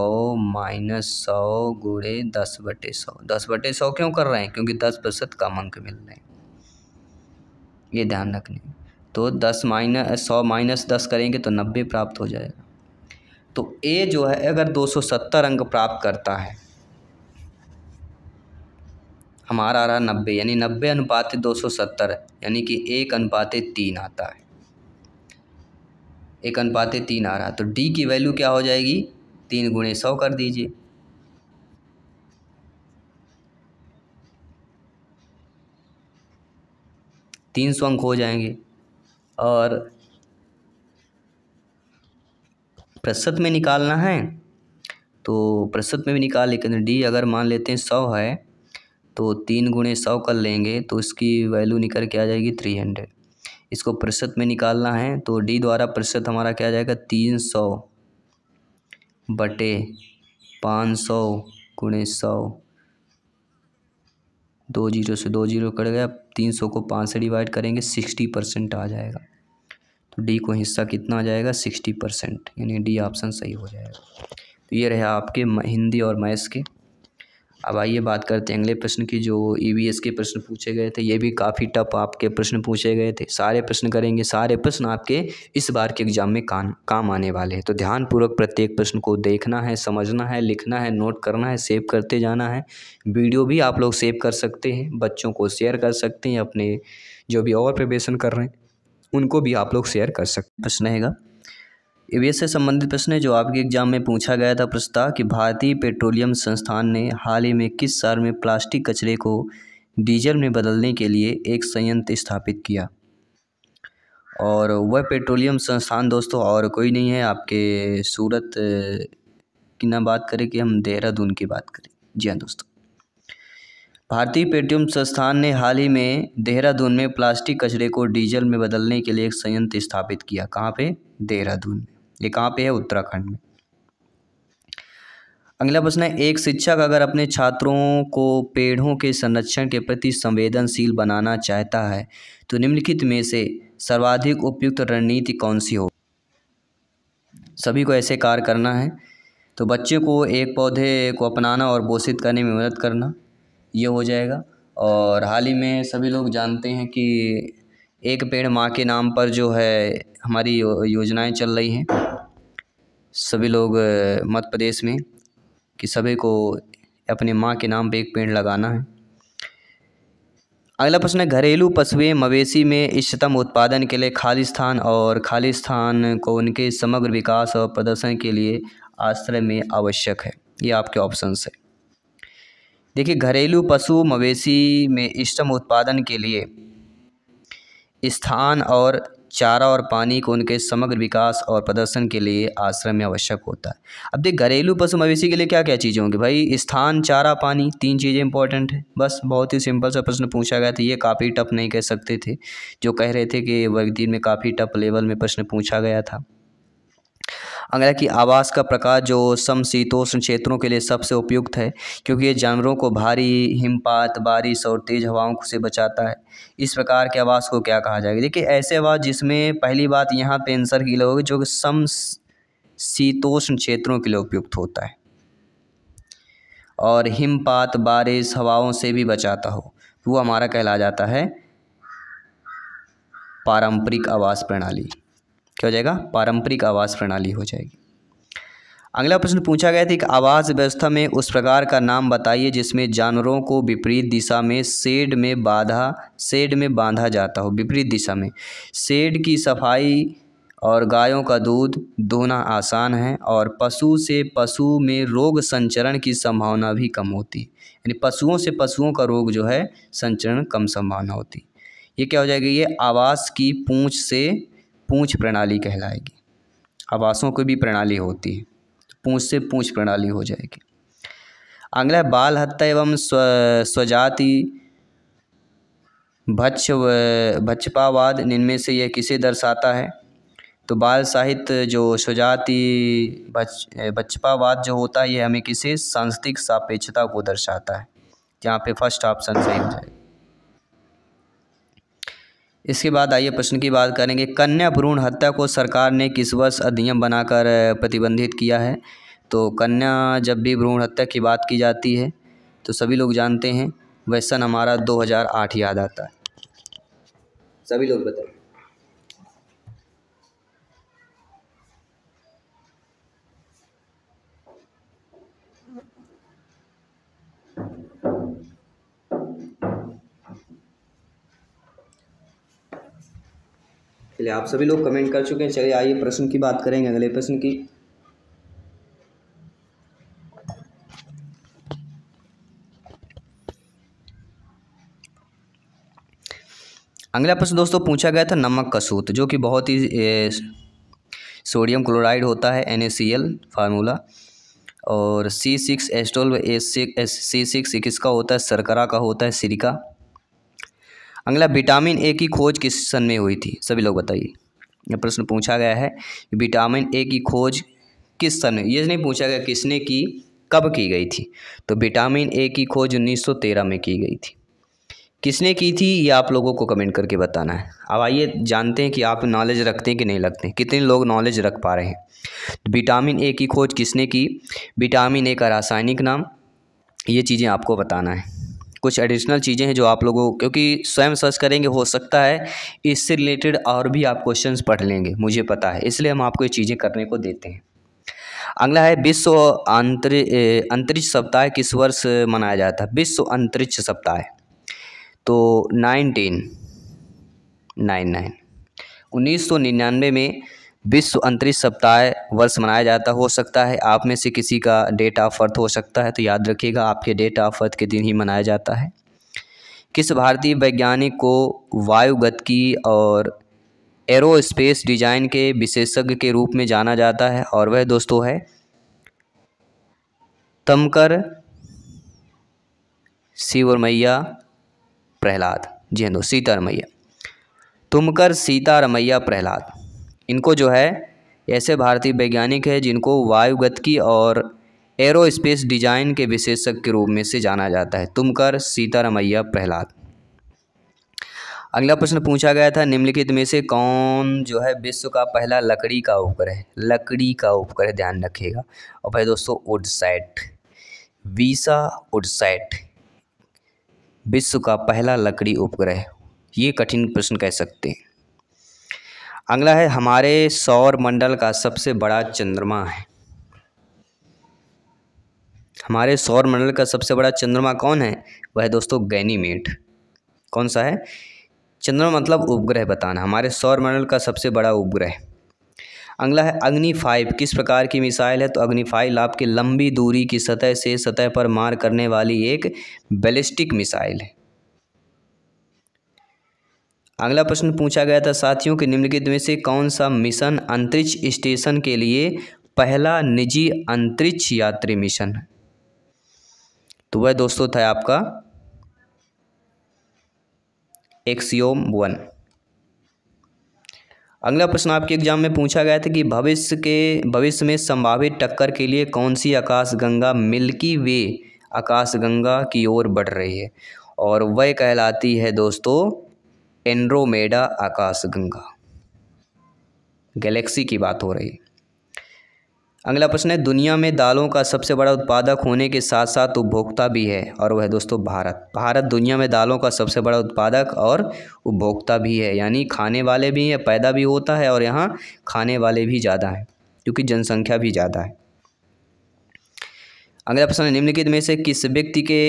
माइनस सौ गुड़े दस बटे सौ दस बटे सौ क्यों कर रहे हैं क्योंकि दस प्रतिशत कम अंक मिल रहे हैं ये ध्यान रखने तो दस माइनस सौ माइनस दस करेंगे तो नब्बे प्राप्त हो जाएगा तो ए जो है अगर दो सौ सत्तर अंक प्राप्त करता है हमारा आ रहा नब्बे यानी नब्बे अनुपात दो सौ सत्तर यानी कि एक अनुपात तीन आता है एक अनुपात तीन आ रहा तो डी की वैल्यू क्या हो जाएगी तीन गुणे सौ कर दीजिए तीन सौ अंक हो जाएंगे और प्रतिशत में निकालना है तो प्रतिशत में भी निकाल लेकिन डी अगर मान लेते हैं सौ है तो तीन गुणे सौ कर लेंगे तो इसकी वैल्यू निकल के आ जाएगी थ्री हंड्रेड इसको प्रतिशत में निकालना है तो डी द्वारा प्रतिशत हमारा क्या जाएगा तीन सौ बटे पाँच सौ गुणे सौ दो जीरो से दो जीरो कट गया तीन सौ को पाँच से डिवाइड करेंगे सिक्सटी परसेंट आ जाएगा तो डी को हिस्सा कितना आ जाएगा सिक्सटी परसेंट यानी डी ऑप्शन सही हो जाएगा तो ये रहे आपके हिंदी और मैथ्स के अब आइए बात करते हैं अगले प्रश्न की जो ई e के प्रश्न पूछे गए थे ये भी काफ़ी टफ आपके प्रश्न पूछे गए थे सारे प्रश्न करेंगे सारे प्रश्न आपके इस बार के एग्ज़ाम में काम काम आने वाले हैं तो ध्यानपूर्वक प्रत्येक प्रश्न को देखना है समझना है लिखना है नोट करना है सेव करते जाना है वीडियो भी आप लोग सेव कर सकते हैं बच्चों को शेयर कर सकते हैं अपने जो भी और प्रिपरेशन कर रहे हैं उनको भी आप लोग शेयर कर सकते प्रश्न रहेगा एवीएस से संबंधित प्रश्न है जो आपके एग्जाम में पूछा गया था प्रस्ताव कि भारतीय पेट्रोलियम संस्थान ने हाल ही में किस साल में प्लास्टिक कचरे को डीजल में बदलने के लिए एक संयंत्र स्थापित किया और वह पेट्रोलियम संस्थान दोस्तों और कोई नहीं है आपके सूरत की ना बात करें कि हम देहरादून की बात करें जी हाँ दोस्तों भारतीय पेट्रोलियम संस्थान ने हाल ही में देहरादून में प्लास्टिक कचरे को डीजल में बदलने के लिए एक संयंत्र स्थापित किया कहाँ पे देहरादून में ये कहाँ पे है उत्तराखंड में अगला प्रश्न है एक शिक्षक अगर अपने छात्रों को पेड़ों के संरक्षण के प्रति संवेदनशील बनाना चाहता है तो निम्नलिखित में से सर्वाधिक उपयुक्त रणनीति कौन सी हो सभी को ऐसे कार्य करना है तो बच्चे को एक पौधे को अपनाना और बोषित करने में मदद करना ये हो जाएगा और हाल ही में सभी लोग जानते हैं कि एक पेड़ माँ के नाम पर जो है हमारी योजनाएं चल रही हैं सभी लोग मध्य प्रदेश में कि सभी को अपने माँ के नाम पे एक पेड़ लगाना है अगला प्रश्न है घरेलू पशुएँ मवेशी में इष्टतम उत्पादन के लिए खाली स्थान और खाली स्थान को उनके समग्र विकास और प्रदर्शन के लिए आश्रय में आवश्यक है ये आपके ऑप्शंस है देखिए घरेलू पशु मवेशी में इष्टतम उत्पादन के लिए स्थान और चारा और पानी को उनके समग्र विकास और प्रदर्शन के लिए आश्रम में आवश्यक होता है अब देख घरेलू पशु मवेशी के लिए क्या क्या चीज़ें होंगी भाई स्थान चारा पानी तीन चीज़ें इंपॉर्टेंट है बस बहुत ही सिंपल सा प्रश्न पूछा गया था ये काफ़ी टफ नहीं कह सकते थे जो कह रहे थे कि वर्ग दिन में काफ़ी टफ लेवल में प्रश्न पूछा गया था अंगड़ा की आवास का प्रकार जो समशीतोष्ण क्षेत्रों के लिए सबसे उपयुक्त है क्योंकि ये जानवरों को भारी हिमपात बारिश और तेज़ हवाओं से बचाता है इस प्रकार के आवास को क्या कहा जाएगा देखिए ऐसे आवास जिसमें पहली बात यहाँ पे आंसर की लोग जो कि सम शीतोष्ण क्षेत्रों के लिए उपयुक्त होता है और हिमपात बारिश हवाओं से भी बचाता हो वो हमारा कहला जाता है पारंपरिक आवास प्रणाली क्या हो जाएगा पारंपरिक आवास प्रणाली हो जाएगी अगला प्रश्न पूछा गया था कि आवास व्यवस्था में उस प्रकार का नाम बताइए जिसमें जानवरों को विपरीत दिशा में शेड में बाधा शेड में बांधा जाता हो विपरीत दिशा में शेड की सफाई और गायों का दूध दोना आसान है और पशु से पशु में रोग संचरण की संभावना भी कम होती है यानी पशुओं से पशुओं का रोग जो है संचरण कम संभावना होती ये क्या हो जाएगा ये आवास की पूँछ से पूंछ प्रणाली कहलाएगी आवासों की भी प्रणाली होती है पूंछ से पूंछ प्रणाली हो जाएगी अगला बाल हत्या एवं स्व स्वजाति भक्ष भक्षपावाद इनमें से यह किसे दर्शाता है तो बाल साहित्य जो स्वजाति भच बचपावाद जो होता है यह हमें किसे सांस्कृतिक सापेक्षता को दर्शाता है यहाँ पे फर्स्ट ऑप्शन सही हो जाएगा इसके बाद आइए प्रश्न की बात करेंगे कन्या भ्रूण हत्या को सरकार ने किस वर्ष अधिनियम बनाकर प्रतिबंधित किया है तो कन्या जब भी भ्रूण हत्या की बात की जाती है तो सभी लोग जानते हैं वैसन हमारा 2008 याद आता है सभी लोग बताए चलिए आप सभी लोग कमेंट कर चुके हैं चलिए आइए प्रश्न की बात करेंगे अगले प्रश्न की अगला प्रश्न दोस्तों पूछा गया था नमक का सूत्र जो कि बहुत ही सोडियम क्लोराइड होता है एन फार्मूला और सी सिक्स एस्टोल एस सी सिक्स किसका होता है सरकरा का होता है सिरिका अगला विटामिन ए की खोज किस सन में हुई थी सभी लोग बताइए यह प्रश्न पूछा गया है विटामिन ए की खोज किस सन में ये नहीं पूछा गया किसने की कब की गई थी तो विटामिन ए की खोज 1913 में की गई थी किसने की थी ये आप लोगों को कमेंट करके बताना है अब आइए जानते हैं कि आप नॉलेज रखते हैं कि नहीं रखते कितने लोग नॉलेज रख पा रहे हैं तो विटामिन ए की खोज किसने की विटामिन ए का रासायनिक नाम ये चीज़ें आपको बताना है कुछ एडिशनल चीज़ें हैं जो आप लोगों क्योंकि स्वयं सर्च करेंगे हो सकता है इससे रिलेटेड और भी आप क्वेश्चन पढ़ लेंगे मुझे पता है इसलिए हम आपको ये चीज़ें करने को देते हैं अगला है विश्व अंतरि अंतरिक्ष सप्ताह किस वर्ष मनाया जाता है विश्व अंतरिक्ष सप्ताह तो नाइनटीन नाइन नाइन उन्नीस सौ निन्यानवे में विश्व अंतरिक्ष सप्ताह वर्ष मनाया जाता हो सकता है आप में से किसी का डेट ऑफ बर्थ हो सकता है तो याद रखिएगा आपके डेट ऑफ बर्थ के दिन ही मनाया जाता है किस भारतीय वैज्ञानिक को वायुगतकी और एरोस्पेस डिजाइन के विशेषज्ञ के रूप में जाना जाता है और वह दोस्तों है तमकर शिवरमैया मैया प्रहलाद जी हाँ दोस्त सीता तुमकर सीता रमैया प्रहलाद इनको जो है ऐसे भारतीय वैज्ञानिक है जिनको की और एरोस्पेस डिजाइन के विशेषज्ञ के रूप में से जाना जाता है तुमकर सीतारामैया प्रहलाद अगला प्रश्न पूछा गया था निम्नलिखित में से कौन जो है विश्व का पहला लकड़ी का उपग्रह लकड़ी का उपग्रह ध्यान रखिएगा और भाई दोस्तों उडसेट वीसा उडसेट विश्व का पहला लकड़ी उपग्रह ये कठिन प्रश्न कह सकते हैं अगला है हमारे सौर मंडल का सबसे बड़ा चंद्रमा है हमारे सौर मंडल का सबसे बड़ा चंद्रमा कौन है वह है दोस्तों गैनीमेट कौन सा है चंद्रमा मतलब उपग्रह बताना हमारे सौर मंडल का सबसे बड़ा उपग्रह अगला है अग्नि फाइव किस प्रकार की मिसाइल है तो अग्नि फाइव आपकी लंबी दूरी की सतह से सतह पर मार करने वाली एक बैलिस्टिक मिसाइल है अगला प्रश्न पूछा गया था साथियों के निम्नलिखित में से कौन सा मिशन अंतरिक्ष स्टेशन के लिए पहला निजी अंतरिक्ष यात्री मिशन तो वह दोस्तों था आपका एक्सियोम वन अगला प्रश्न आपके एग्जाम में पूछा गया था कि भविष्य के भविष्य में संभावित टक्कर के लिए कौन सी आकाशगंगा मिल्की वे आकाशगंगा की ओर बढ़ रही है और वह कहलाती है दोस्तों एंड्रोमेडा आकाशगंगा गैलेक्सी की बात हो रही अगला प्रश्न है दुनिया में दालों का सबसे बड़ा उत्पादक होने के साथ साथ उपभोक्ता भी है और वह दोस्तों भारत भारत दुनिया में दालों का सबसे बड़ा उत्पादक और उपभोक्ता भी है यानी खाने वाले भी हैं पैदा भी होता है और यहाँ खाने वाले भी ज़्यादा हैं क्योंकि जनसंख्या भी ज़्यादा है अगला प्रश्न निम्नलिखित में से किस व्यक्ति के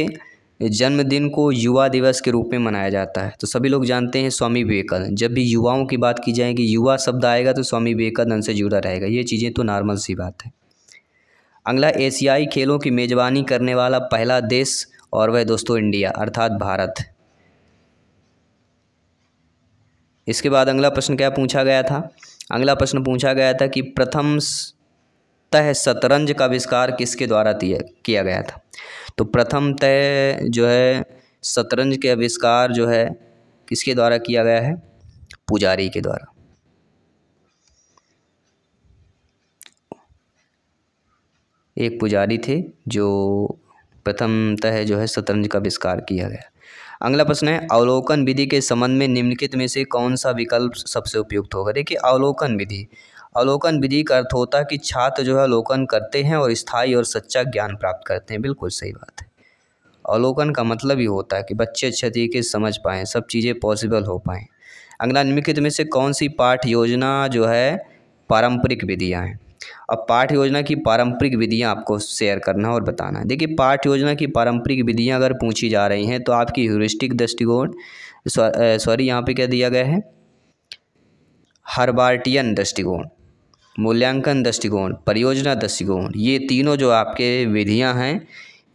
जन्मदिन को युवा दिवस के रूप में मनाया जाता है तो सभी लोग जानते हैं स्वामी विवेकानंद जब भी युवाओं की बात की जाएगी युवा शब्द आएगा तो स्वामी विवेकानंद से जुड़ा रहेगा ये चीज़ें तो नॉर्मल सी बात है अगला एशियाई खेलों की मेज़बानी करने वाला पहला देश और वह दोस्तों इंडिया अर्थात भारत इसके बाद अगला प्रश्न क्या पूछा गया था अगला प्रश्न पूछा गया था कि प्रथम तह शतरंज का आविष्कार किसके द्वारा किया गया था तो प्रथम तय जो है शतरंज के आविष्कार जो है किसके द्वारा किया गया है पुजारी के द्वारा एक पुजारी थे जो प्रथमतः जो है शतरंज का आविष्कार किया गया अगला प्रश्न है अवलोकन विधि के संबंध में निम्नलिखित में से कौन सा विकल्प सबसे उपयुक्त होगा देखिए अवलोकन विधि अवलोकन विधि का अर्थ होता है कि छात्र जो है अवलोकन करते हैं और स्थायी और सच्चा ज्ञान प्राप्त करते हैं बिल्कुल सही बात है अवलोकन का मतलब ही होता है कि बच्चे अच्छे तरीके से समझ पाएँ सब चीज़ें पॉसिबल हो पाएँ अगला निम्नलिखित में से कौन सी पाठ योजना जो है पारंपरिक विधियाँ हैं अब पाठ योजना की पारंपरिक विधियाँ आपको शेयर करना और बताना है देखिए पाठ योजना की पारंपरिक विधियाँ अगर पूछी जा रही हैं तो आपकी ह्यूरिस्टिक दृष्टिकोण सॉरी यहाँ पे क्या दिया गया है हर्बार्टियन दृष्टिकोण मूल्यांकन दृष्टिकोण परियोजना दृष्टिकोण ये तीनों जो आपके विधियाँ हैं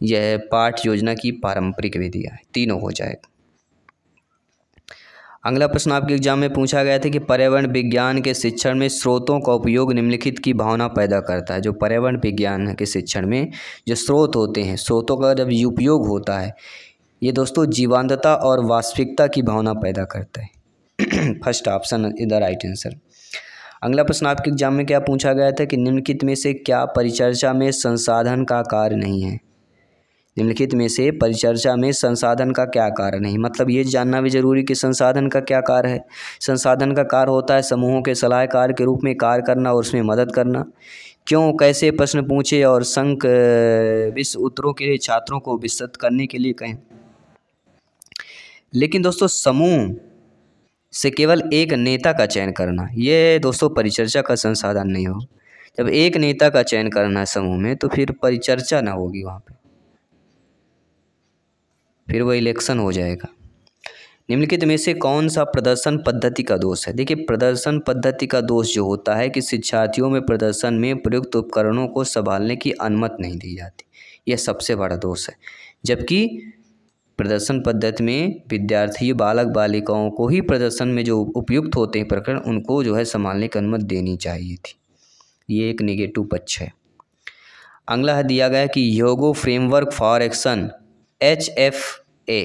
यह पाठ योजना की पारंपरिक विधियाँ हैं तीनों हो जाएगा अगला प्रश्न आपके एग्जाम में पूछा गया था कि पर्यावरण विज्ञान के शिक्षण में स्रोतों का उपयोग निम्नलिखित की भावना पैदा करता है जो पर्यावरण विज्ञान के शिक्षण में जो स्रोत होते हैं स्रोतों का जब उपयोग होता है ये दोस्तों जीवांतता और वास्तविकता की भावना पैदा करता है फर्स्ट ऑप्शन इधर राइट आंसर अगला प्रश्न आपके एग्जाम में क्या पूछा गया था कि निम्नलिखित में से क्या परिचर्चा में संसाधन का कार्य नहीं है निम्नलिखित में से परिचर्चा में संसाधन का क्या कार्य नहीं मतलब ये जानना भी जरूरी कि संसाधन का क्या कार्य है संसाधन का कार्य होता है समूहों के सलाहकार के रूप में कार्य करना और उसमें मदद करना क्यों कैसे प्रश्न पूछे और संक विश्व उत्तरों के लिए छात्रों को विस्तृत करने के लिए कहें लेकिन दोस्तों समूह से केवल एक नेता का चयन करना ये दोस्तों परिचर्चा का संसाधन नहीं हो जब एक नेता का चयन करना है समूह में तो फिर परिचर्चा ना होगी वहाँ पे फिर वह इलेक्शन हो जाएगा निम्नलिखित में से कौन सा प्रदर्शन पद्धति का दोष है देखिए प्रदर्शन पद्धति का दोष जो होता है कि शिक्षार्थियों में प्रदर्शन में प्रयुक्त उपकरणों को संभालने की अनुमति नहीं दी जाती यह सबसे बड़ा दोष है जबकि प्रदर्शन पद्धति में विद्यार्थी बालक बालिकाओं को ही प्रदर्शन में जो उपयुक्त होते हैं प्रकरण उनको जो है संभालने की अनुमति देनी चाहिए थी ये एक निगेटिव पक्ष है अगला है दिया गया कि Hyogo framework for action H F A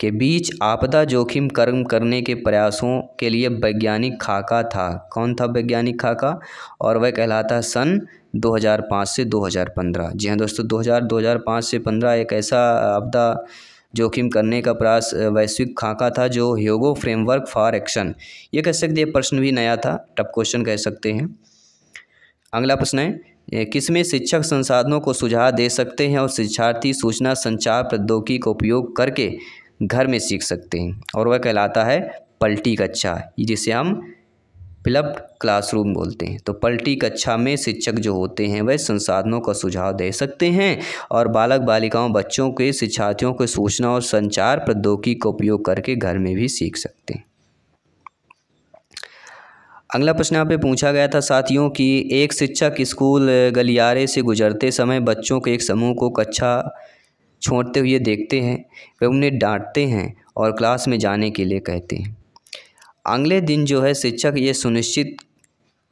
के बीच आपदा जोखिम कर्म करने के प्रयासों के लिए वैज्ञानिक खाका था कौन था वैज्ञानिक खाका और वह कहलाता है सन 2005 से 2015 जी हाँ दोस्तों 2000 2005 से 15 एक ऐसा आपदा जोखिम करने का प्रयास वैश्विक खाका था जो ह्योगो फ्रेमवर्क फॉर एक्शन ये कह सकते हैं प्रश्न भी नया था टप क्वेश्चन कह सकते हैं अगला प्रश्न है किसमें शिक्षक संसाधनों को सुझाव दे सकते हैं और शिक्षार्थी सूचना संचार प्रौद्योगिकी का उपयोग करके घर में सीख सकते हैं और वह कहलाता है पलटी कक्षा जिसे हम प्लब क्लासरूम बोलते हैं तो पलटी कक्षा में शिक्षक जो होते हैं वह संसाधनों का सुझाव दे सकते हैं और बालक बालिकाओं बच्चों के शिक्षार्थियों को सूचना और संचार प्रौद्योगिकी का उपयोग करके घर में भी सीख सकते हैं अगला प्रश्न यहाँ पे पूछा गया था साथियों कि एक शिक्षक स्कूल गलियारे से गुजरते समय बच्चों के एक समूह को कक्षा छोड़ते हुए देखते हैं वे उन्हें डांटते हैं और क्लास में जाने के लिए कहते हैं अगले दिन जो है शिक्षक ये सुनिश्चित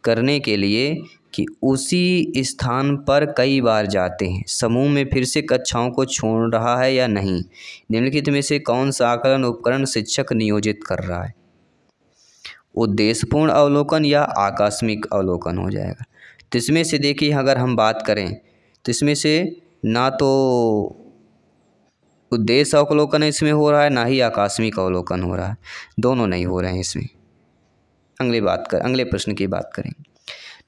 करने के लिए कि उसी स्थान पर कई बार जाते हैं समूह में फिर से कक्षाओं को छोड़ रहा है या नहीं निम्नलिखित में से कौन सा आकलन उपकरण शिक्षक नियोजित कर रहा है उद्देश्यपूर्ण अवलोकन या आकस्मिक अवलोकन हो जाएगा तो इसमें से देखिए अगर हम बात करें तो इसमें से ना तो उद्देश्य अवलोकन इसमें हो रहा है ना ही आकस्मिक अवलोकन हो रहा है दोनों नहीं हो रहे हैं इसमें अगले बात कर अगले प्रश्न की बात करें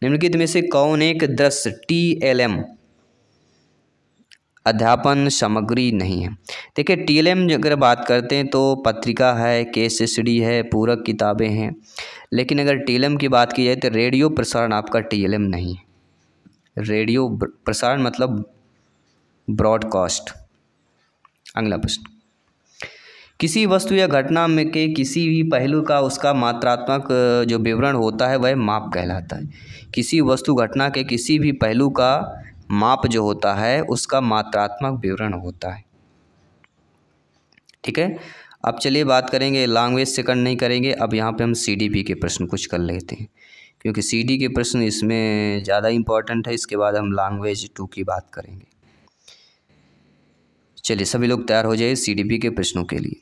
निम्नलिखित में से कौन एक दृश्य टी एल एम अध्यापन सामग्री नहीं है देखिए टी एल एम अगर बात करते हैं तो पत्रिका है केस स्टडी है पूरक किताबें हैं लेकिन अगर टी एल एम की बात की जाए तो रेडियो प्रसारण आपका टी एल एम नहीं है रेडियो प्रसारण मतलब ब्रॉडकास्ट अगला प्रश्न किसी वस्तु या घटना में के किसी भी पहलू का उसका मात्रात्मक जो विवरण होता है वह माप कहलाता है किसी वस्तु घटना के किसी भी पहलू का माप जो होता है उसका मात्रात्मक विवरण होता है ठीक है अब चलिए बात करेंगे लैंग्वेज सेकंड नहीं करेंगे अब यहाँ पे हम सीडीपी के प्रश्न कुछ कर लेते हैं क्योंकि सीडी के प्रश्न इसमें ज़्यादा इम्पॉर्टेंट है इसके बाद हम लैंग्वेज टू की बात करेंगे चलिए सभी लोग तैयार हो जाइए सीडीपी के प्रश्नों के लिए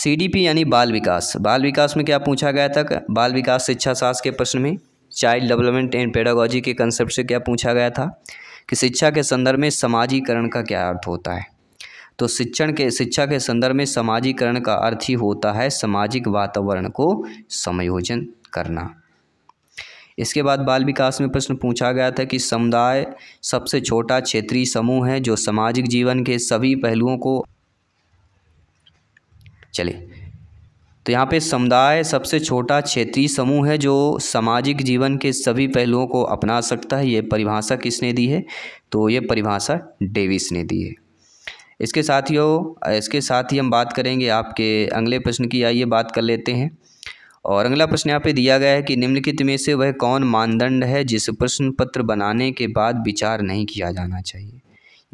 सीडीपी यानी बाल विकास बाल विकास में क्या पूछा गया था बाल विकास शिक्षा सास के प्रश्न में चाइल्ड डेवलपमेंट एंड पेडागोजी के कंसेप्ट से क्या पूछा गया था कि शिक्षा के संदर्भ में समाजीकरण का क्या अर्थ होता है तो शिक्षण के शिक्षा के संदर्भ में समाजीकरण का अर्थ ही होता है सामाजिक वातावरण को समायोजन करना इसके बाद बाल विकास में प्रश्न पूछा गया था कि समुदाय सबसे छोटा क्षेत्रीय समूह है जो सामाजिक जीवन के सभी पहलुओं को चले तो यहाँ पे समुदाय सबसे छोटा क्षेत्रीय समूह है जो सामाजिक जीवन के सभी पहलुओं को अपना सकता है ये परिभाषा किसने दी है तो ये परिभाषा डेविस ने दी है इसके साथ ही इसके साथ ही हम बात करेंगे आपके अगले प्रश्न की आइए बात कर लेते हैं और अगला प्रश्न यहाँ पे दिया गया है कि निम्नलिखित में से वह कौन मानदंड है जिस प्रश्न पत्र बनाने के बाद विचार नहीं किया जाना चाहिए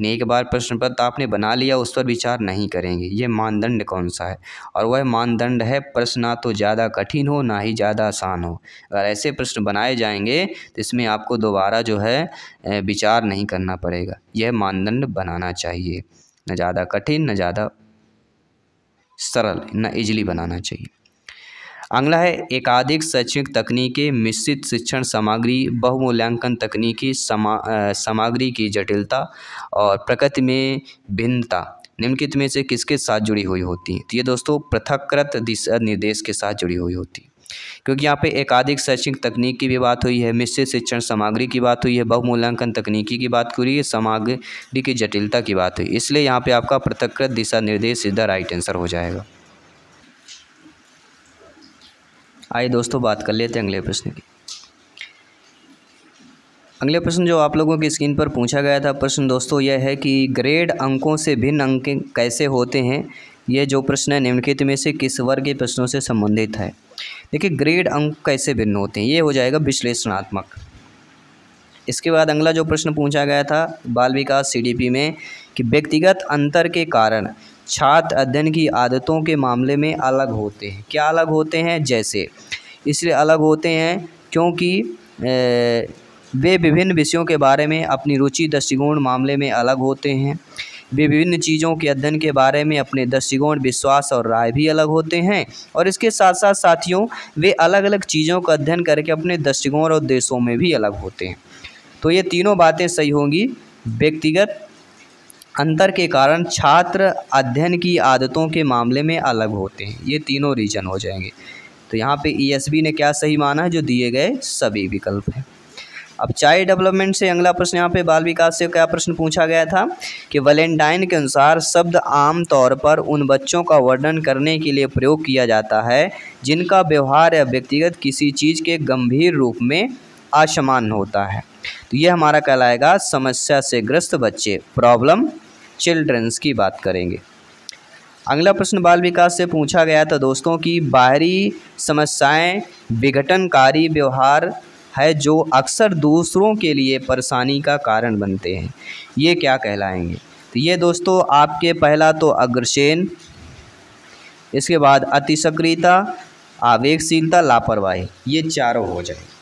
यानी एक बार प्रश्न पत्र आपने बना लिया उस पर विचार नहीं करेंगे ये मानदंड कौन सा है और वह मानदंड है प्रश्न ना तो ज़्यादा कठिन हो ना ही ज़्यादा आसान हो अगर ऐसे प्रश्न बनाए जाएंगे तो इसमें आपको दोबारा जो है विचार नहीं करना पड़ेगा यह मानदंड बनाना चाहिए न ज़्यादा कठिन न ज़्यादा सरल न इजली बनाना चाहिए अगला है एकाधिक शैक्षणिक तकनीकें मिश्रित शिक्षण सामग्री बहुमूल्यांकन तकनीकी समा सामग्री की जटिलता और प्रकृति में भिन्नता निम्नलिखित में से किसके साथ जुड़ी हुई होती है तो ये दोस्तों पृथककृत दिशा निर्देश के साथ जुड़ी हुई होती है क्योंकि यहाँ पे एकाधिक शैक्षणिक तकनीक की भी बात हुई है मिश्रित शिक्षण सामग्री की बात हुई है बहुमूल्यांकन तकनीकी की बात हुई है सामग्री की जटिलता की बात हुई इसलिए यहाँ पे आपका पृथककृत दिशा निर्देश सीधा राइट आंसर हो जाएगा आइए दोस्तों बात कर लेते हैं अगले प्रश्न की अगले प्रश्न जो आप लोगों की स्क्रीन पर पूछा गया था प्रश्न दोस्तों यह है कि ग्रेड अंकों से भिन्न अंक कैसे होते हैं यह जो प्रश्न है निम्नलिखित में से किस वर्ग के प्रश्नों से संबंधित है देखिए ग्रेड अंक कैसे भिन्न होते हैं ये हो जाएगा विश्लेषणात्मक इसके बाद अगला जो प्रश्न पूछा गया था बाल विकास सी में कि व्यक्तिगत अंतर के कारण छात्र अध्ययन की आदतों के मामले में अलग होते हैं क्या अलग होते हैं जैसे इसलिए अलग होते हैं क्योंकि वे विभिन्न विषयों के बारे में अपनी रुचि दृष्टिकोण मामले में अलग होते हैं वे विभिन्न चीज़ों के अध्ययन के बारे में अपने दृष्टिकोण विश्वास और राय भी अलग होते हैं और इसके साथ साथ साथियों वे अलग अलग चीज़ों का अध्ययन करके अपने दृष्टिकोण और देशों में भी अलग होते हैं तो ये तीनों बातें सही होंगी व्यक्तिगत अंतर के कारण छात्र अध्ययन की आदतों के मामले में अलग होते हैं ये तीनों रीजन हो जाएंगे तो यहाँ पे ईएसबी e ने क्या सही माना है जो दिए गए सभी विकल्प हैं अब चाइल्ड डेवलपमेंट से अगला प्रश्न यहाँ पे बाल विकास से क्या प्रश्न पूछा गया था कि वैलेंटाइन के अनुसार शब्द आम तौर पर उन बच्चों का वर्णन करने के लिए प्रयोग किया जाता है जिनका व्यवहार या व्यक्तिगत किसी चीज़ के गंभीर रूप में असमान होता है तो ये हमारा कहलाएगा समस्या से ग्रस्त बच्चे प्रॉब्लम चिल्ड्रंस की बात करेंगे अगला प्रश्न बाल विकास से पूछा गया था दोस्तों कि बाहरी समस्याएं विघटनकारी व्यवहार है जो अक्सर दूसरों के लिए परेशानी का कारण बनते हैं ये क्या कहलाएंगे तो ये दोस्तों आपके पहला तो अग्रसेन इसके बाद अतिसक्रियता आवेगशीलता लापरवाही ये चारों हो जाएंगे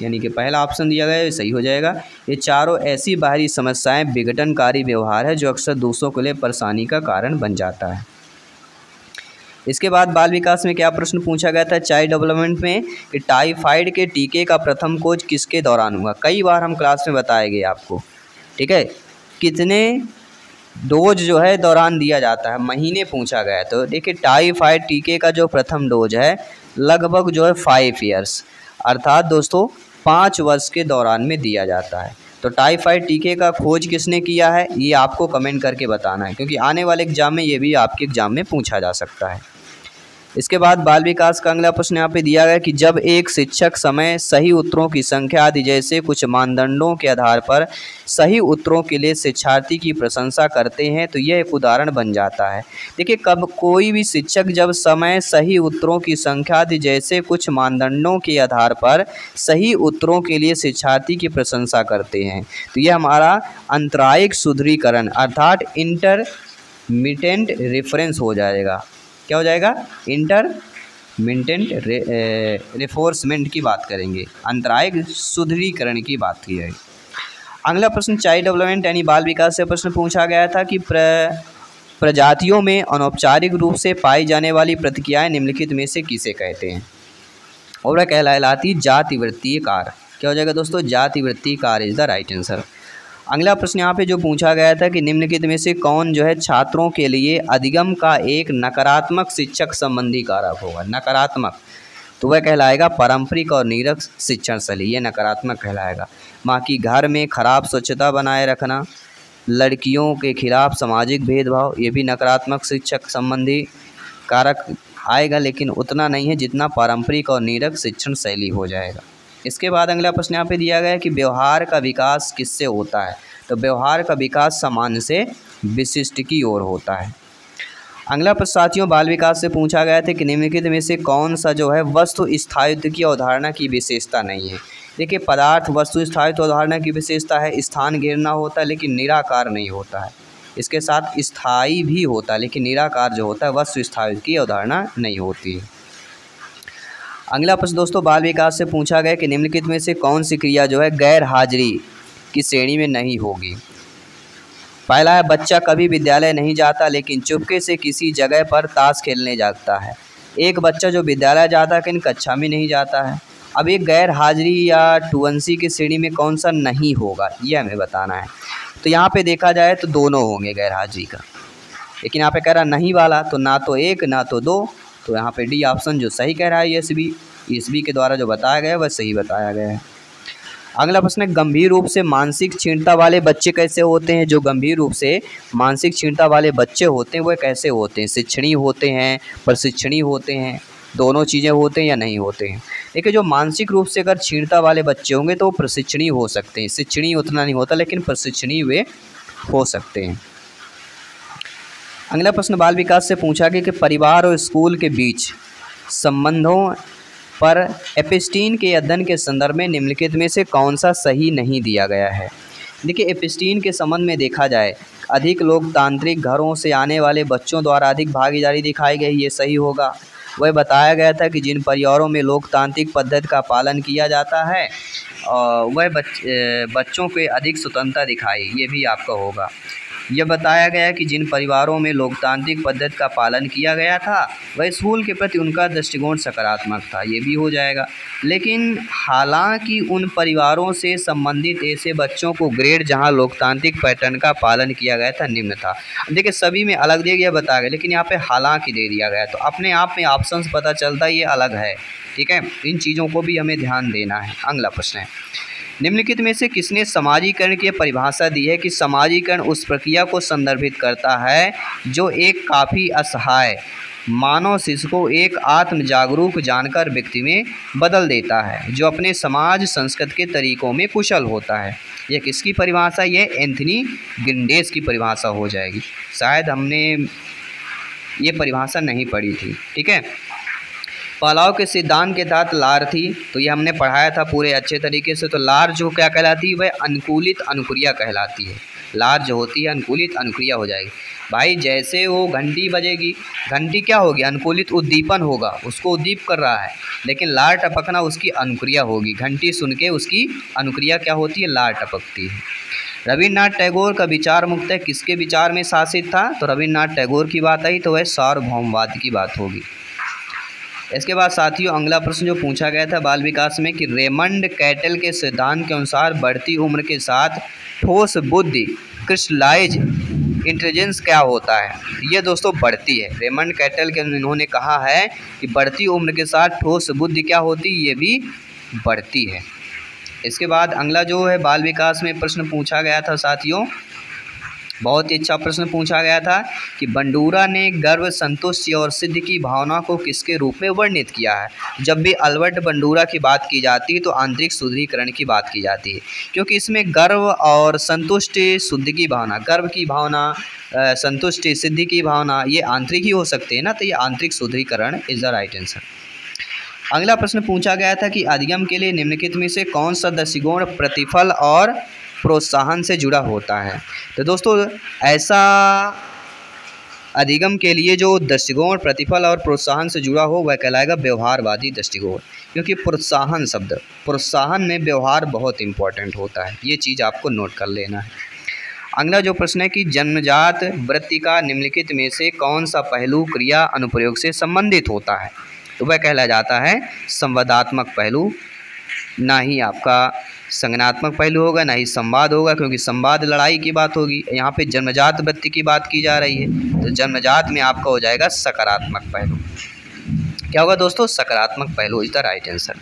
यानी कि पहला ऑप्शन दिया गया है सही हो जाएगा ये चारों ऐसी बाहरी समस्याएं विघटनकारी व्यवहार है जो अक्सर दूसरों के लिए परेशानी का कारण बन जाता है इसके बाद बाल विकास में क्या प्रश्न पूछा गया था चाइल्ड डेवलपमेंट में कि टाइफाइड के टीके का प्रथम कोच किसके दौरान हुआ कई बार हम क्लास में बताएंगे आपको ठीक है कितने डोज जो है दौरान दिया जाता है महीने पूछा गया है तो देखिए टाइफाइड टीके का जो प्रथम डोज है लगभग जो है फाइव ईयर्स अर्थात दोस्तों पाँच वर्ष के दौरान में दिया जाता है तो टाइफाइड टीके का खोज किसने किया है ये आपको कमेंट करके बताना है क्योंकि आने वाले एग्ज़ाम में ये भी आपके एग्ज़ाम में पूछा जा सकता है इसके बाद बाल विकास का अगला प्रश्न यहाँ पे दिया गया कि जब एक शिक्षक समय सही उत्तरों की संख्या आदि जैसे कुछ मानदंडों के आधार पर सही उत्तरों के लिए शिक्षार्थी की प्रशंसा करते हैं तो यह एक उदाहरण बन जाता है देखिए कब कोई भी शिक्षक जब समय सही उत्तरों की संख्या आदि जैसे कुछ मानदंडों के आधार पर सही उत्तरों के लिए शिक्षार्थी की प्रशंसा करते हैं तो यह हमारा अंतरायिक सुदृढ़ीकरण अर्थात इंटर मिटेंट रेफरेंस हो जाएगा क्या हो जाएगा इंटर मेंटेंट रिफोर्समेंट की बात करेंगे अंतरायिक सुदृढ़ीकरण की बात की जाएगी अगला प्रश्न चाइल्ड डेवलपमेंट यानी बाल विकास से प्रश्न पूछा गया था कि प्र प्रजातियों में अनौपचारिक रूप से पाई जाने वाली प्रतिक्रियाएं निम्नलिखित में से किसे कहते हैं और वह कहलाती जाति वृत्तीय कार क्या हो जाएगा दोस्तों जाति कार इज़ द राइट आंसर अगला प्रश्न यहाँ पे जो पूछा गया था कि निम्नलिखित में से कौन जो है छात्रों के लिए अधिगम का एक नकारात्मक शिक्षक संबंधी कारक होगा नकारात्मक तो वह कहलाएगा पारंपरिक और निरक शिक्षण शैली ये नकारात्मक कहलाएगा बाकी घर में खराब स्वच्छता बनाए रखना लड़कियों के खिलाफ सामाजिक भेदभाव ये भी नकारात्मक शिक्षक संबंधी कारक आएगा लेकिन उतना नहीं है जितना पारंपरिक और निरक शिक्षण शैली हो जाएगा इसके बाद अगला प्रश्न यहाँ पे दिया गया है कि व्यवहार का विकास किससे होता है तो व्यवहार का विकास सामान्य से विशिष्ट की ओर होता है अगला प्रश्न साथियों बाल विकास से पूछा गया था कि निम्नलिखित में से कौन सा जो है वस्तु स्थायित्व की अवधारणा की विशेषता नहीं है देखिए पदार्थ वस्तु स्थायित्व अवधारणा की विशेषता है स्थान घेरना होता है लेकिन निराकार नहीं होता है इसके साथ स्थायी भी होता है लेकिन निराकार जो होता है वस्तु स्थायित्व की अवधारणा नहीं होती है अगला प्रश्न दोस्तों बाल विकास से पूछा गया कि निम्नलिखित में से कौन सी क्रिया जो है गैर हाजिरी की श्रेणी में नहीं होगी पहला है बच्चा कभी विद्यालय नहीं जाता लेकिन चुपके से किसी जगह पर ताश खेलने जाता है एक बच्चा जो विद्यालय जाता है लेकिन कक्षा में नहीं जाता है अब एक गैर हाजिरी या टूवंसी की श्रेणी में कौन सा नहीं होगा ये हमें बताना है तो यहाँ पे देखा जाए तो दोनों होंगे गैर हाजिरी का लेकिन यहाँ पे कह रहा नहीं वाला तो ना तो एक ना तो दो तो यहाँ पे डी ऑप्शन जो सही कह रहा है एस बी एस बी के द्वारा जो बताया गया है वह सही बताया गया है अगला प्रश्न है गंभीर रूप से मानसिक क्षीणता वाले बच्चे कैसे होते हैं जो गंभीर रूप से मानसिक क्षीणता वाले बच्चे होते हैं वह कैसे होते हैं शिक्षणीय होते हैं प्रशिक्षणीय होते हैं दोनों चीज़ें होते हैं या नहीं होते हैं देखिए जो मानसिक रूप से अगर क्षीणता वाले बच्चे होंगे तो वो प्रशिक्षणीय हो सकते हैं शिक्षणीय उतना नहीं होता लेकिन प्रशिक्षणीय वे हो सकते हैं अगला प्रश्न बाल विकास से पूछा गया कि परिवार और स्कूल के बीच संबंधों पर एपिस्टीन के अध्ययन के संदर्भ में निम्नलिखित में से कौन सा सही नहीं दिया गया है देखिए एपिस्टीन के संबंध में देखा जाए अधिक लोकतांत्रिक घरों से आने वाले बच्चों द्वारा अधिक भागीदारी दिखाई गई ये सही होगा वह बताया गया था कि जिन परिवारों में लोकतांत्रिक पद्धति का पालन किया जाता है वह बच, बच्चों के अधिक स्वतंत्रता दिखाई ये भी आपका होगा यह बताया गया कि जिन परिवारों में लोकतांत्रिक पद्धति का पालन किया गया था वह स्कूल के प्रति उनका दृष्टिकोण सकारात्मक था ये भी हो जाएगा लेकिन हालांकि उन परिवारों से संबंधित ऐसे बच्चों को ग्रेड जहां लोकतांत्रिक पैटर्न का पालन किया गया था निम्न था देखिए सभी में अलग दे गया बताया गया लेकिन यहाँ पर हालांकि दे दिया गया तो अपने आप में ऑप्शन पता चलता ये अलग है ठीक है इन चीज़ों को भी हमें ध्यान देना है अगला प्रश्न है निम्नलिखित में से किसने समाजीकरण की परिभाषा दी है कि समाजीकरण उस प्रक्रिया को संदर्भित करता है जो एक काफ़ी असहाय मानव शिशु को एक आत्म जागरूक जानकर व्यक्ति में बदल देता है जो अपने समाज संस्कृत के तरीकों में कुशल होता है यह किसकी परिभाषा यह एंथनी गिंडेस की परिभाषा हो जाएगी शायद हमने ये परिभाषा नहीं पढ़ी थी ठीक है पलाव के सिद्धांत के तहत लार थी तो ये हमने पढ़ाया था पूरे अच्छे तरीके से तो लार जो क्या कहलाती है वह अनुकूलित अनुक्रिया कहलाती है लार जो होती है अनुकूलित अनुक्रिया हो जाएगी भाई जैसे वो घंटी बजेगी घंटी क्या होगी अनुकूलित उद्दीपन होगा उसको उद्दीप कर रहा है लेकिन लार टपकना उसकी अनुक्रिया होगी घंटी सुन के उसकी अनुक्रिया क्या होती है लार टपकती है रविन्द्रनाथ टैगोर का विचार मुक्त किसके विचार में शासित था तो रविन्द्रनाथ टैगोर की बात आई तो वह सार्वभौमवाद की बात होगी इसके बाद साथियों अगला प्रश्न जो पूछा गया था बाल विकास में कि रेमंड कैटल के सिद्धांत के अनुसार बढ़ती उम्र के साथ ठोस बुद्धि क्रिस्टलाइज इंटेलिजेंस क्या होता है ये दोस्तों बढ़ती है रेमंड कैटल के इन्होंने कहा है कि बढ़ती उम्र के साथ ठोस बुद्धि क्या होती ये भी बढ़ती है इसके बाद अगला जो है बाल विकास में प्रश्न पूछा गया था साथियों बहुत ही अच्छा प्रश्न पूछा गया था कि बंडूरा ने गर्व संतुष्टि और सिद्ध की भावना को किसके रूप में वर्णित किया है जब भी अल्बर्ट बंडूरा की बात की जाती है तो आंतरिक सुदृढ़ीकरण की बात की जाती है क्योंकि इसमें गर्व और संतुष्टि शुद्ध की भावना गर्व की भावना संतुष्टि सिद्धि की भावना ये आंतरिक ही हो सकते हैं ना तो ये आंतरिक सुदृढ़ीकरण इज द राइट आंसर अगला प्रश्न पूछा गया था कि अधिगम के लिए निम्नलिखित में से कौन सा दशिगुण प्रतिफल और प्रोत्साहन से जुड़ा होता है तो दोस्तों ऐसा अधिगम के लिए जो दृष्टिकोण प्रतिफल और प्रोत्साहन से जुड़ा हो वह कहलाएगा व्यवहारवादी दृष्टिकोण क्योंकि प्रोत्साहन शब्द प्रोत्साहन में व्यवहार बहुत इंपॉर्टेंट होता है ये चीज़ आपको नोट कर लेना है अगला जो प्रश्न है कि जन्मजात वृत्ति का निम्नलिखित में से कौन सा पहलू क्रिया अनुप्रयोग से संबंधित होता है तो वह कहला जाता है संवादात्मक पहलू ना ही आपका संगनात्मक पहलू होगा ना ही संवाद होगा क्योंकि संवाद लड़ाई की बात होगी यहाँ पे जन्मजात वृत्ति की बात की जा रही है तो जन्मजात में आपका हो जाएगा सकारात्मक पहलू क्या होगा दोस्तों सकारात्मक पहलू इज द राइट आंसर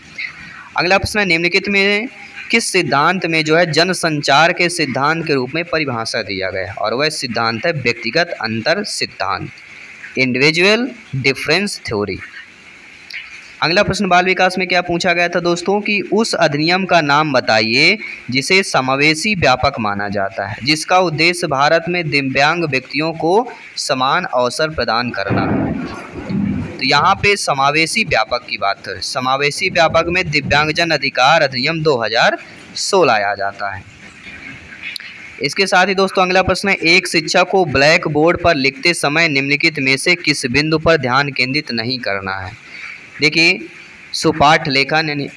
अगला प्रश्न है निम्नलिखित में किस सिद्धांत में जो है जन संचार के सिद्धांत के रूप में परिभाषा दिया गया है और वह सिद्धांत है व्यक्तिगत अंतर सिद्धांत इंडिविजुअल डिफरेंस थ्योरी अगला प्रश्न बाल विकास में क्या पूछा गया था दोस्तों कि उस अधिनियम का नाम बताइए जिसे समावेशी व्यापक माना जाता है जिसका उद्देश्य भारत में दिव्यांग व्यक्तियों को समान अवसर प्रदान करना तो यहाँ पे समावेशी व्यापक की बात समावेशी व्यापक में दिव्यांगजन अधिकार अधिनियम 2016 आया जाता है इसके साथ ही दोस्तों अगला प्रश्न है एक शिक्षक को ब्लैक बोर्ड पर लिखते समय निम्नलिखित में से किस बिंदु पर ध्यान केंद्रित नहीं करना है देखिए सुपाठ लेखन यानी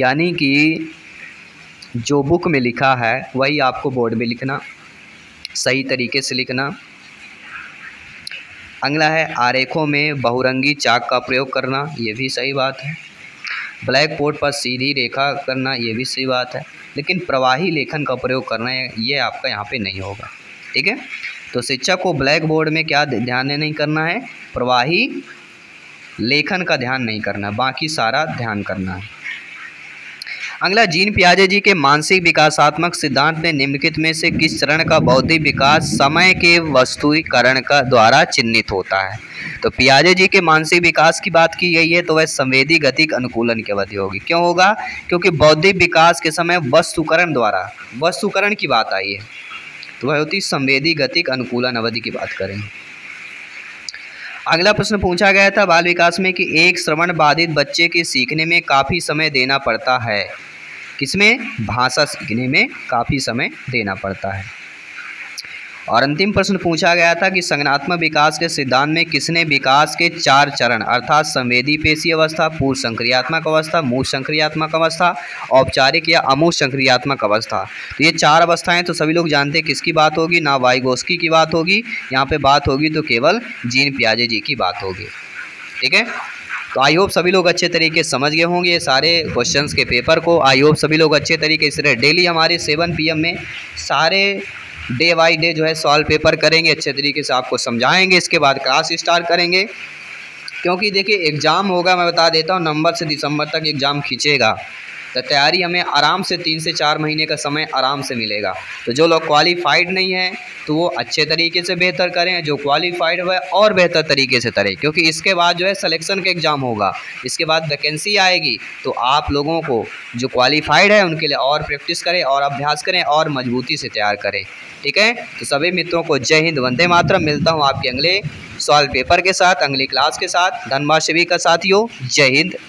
यानी कि जो बुक में लिखा है वही आपको बोर्ड में लिखना सही तरीके से लिखना अगला है आरेखों में बहुरंगी चाक का प्रयोग करना ये भी सही बात है ब्लैक बोर्ड पर सीधी रेखा करना ये भी सही बात है लेकिन प्रवाही लेखन का प्रयोग करना ये आपका यहाँ पे नहीं होगा ठीक है तो शिक्षक को ब्लैक बोर्ड में क्या ध्यान नहीं करना है प्रवाही लेखन का ध्यान नहीं करना बाकी सारा ध्यान करना है अगला जीन प्याजे जी के मानसिक विकासात्मक सिद्धांत में निम्नलिखित में से किस चरण का बौद्धिक विकास समय के वस्तुकरण का द्वारा चिन्हित होता है तो पियाजे जी के मानसिक विकास की बात की गई है तो वह संवेदी गतिक अनुकूलन की अवधि होगी क्यों होगा क्योंकि बौद्धिक विकास के समय वस्तुकरण द्वारा वस्तुकरण की बात आई है तो वह होती संवेदी गतिक अनुकूलन अवधि की बात करें अगला प्रश्न पूछा गया था बाल विकास में कि एक श्रवण बाधित बच्चे के सीखने में काफ़ी समय देना पड़ता है किसमें भाषा सीखने में काफ़ी समय देना पड़ता है और अंतिम प्रश्न पूछा गया था कि संगनात्मक विकास के सिद्धांत में किसने विकास के चार चरण अर्थात संवेदी पेशी अवस्था पूर्व संक्रियात्मक अवस्था मूल संक्रियात्मक अवस्था औपचारिक या अमूल संक्रियात्मक अवस्था तो ये चार अवस्थाएं तो सभी लोग जानते हैं किसकी बात होगी ना वाइगोस्की की बात होगी यहाँ पर बात होगी तो केवल जीन प्याजे जी की बात होगी ठीक है तो आई होप सभी लोग अच्छे तरीके समझ गए होंगे सारे क्वेश्चंस के पेपर को आई होप सभी लोग अच्छे तरीके से डेली हमारे सेवन पीएम में सारे डे बाई डे जो है सॉल्व पेपर करेंगे अच्छे तरीके से आपको समझाएंगे इसके बाद क्लास स्टार्ट करेंगे क्योंकि देखिए एग्ज़ाम होगा मैं बता देता हूँ नवंबर से दिसंबर तक एग्ज़ाम खींचेगा तो तैयारी हमें आराम से तीन से चार महीने का समय आराम से मिलेगा तो जो लोग क्वालिफाइड नहीं हैं तो वो अच्छे तरीके से बेहतर करें जो क्वालिफाइड हुए और बेहतर तरीके से करें क्योंकि इसके बाद जो है सिलेक्शन का एग्ज़ाम होगा इसके बाद वैकेंसी आएगी तो आप लोगों को जो क्वालिफाइड है उनके लिए और प्रैक्टिस करें और अभ्यास करें और मजबूती से तैयार करें ठीक है तो सभी मित्रों को जय हिंद वंदे मातरम मिलता हूँ आपके अगले सॉल्व पेपर के साथ अगली क्लास के साथ धनबाद धनमाष्टमी का साथियों जय हिंद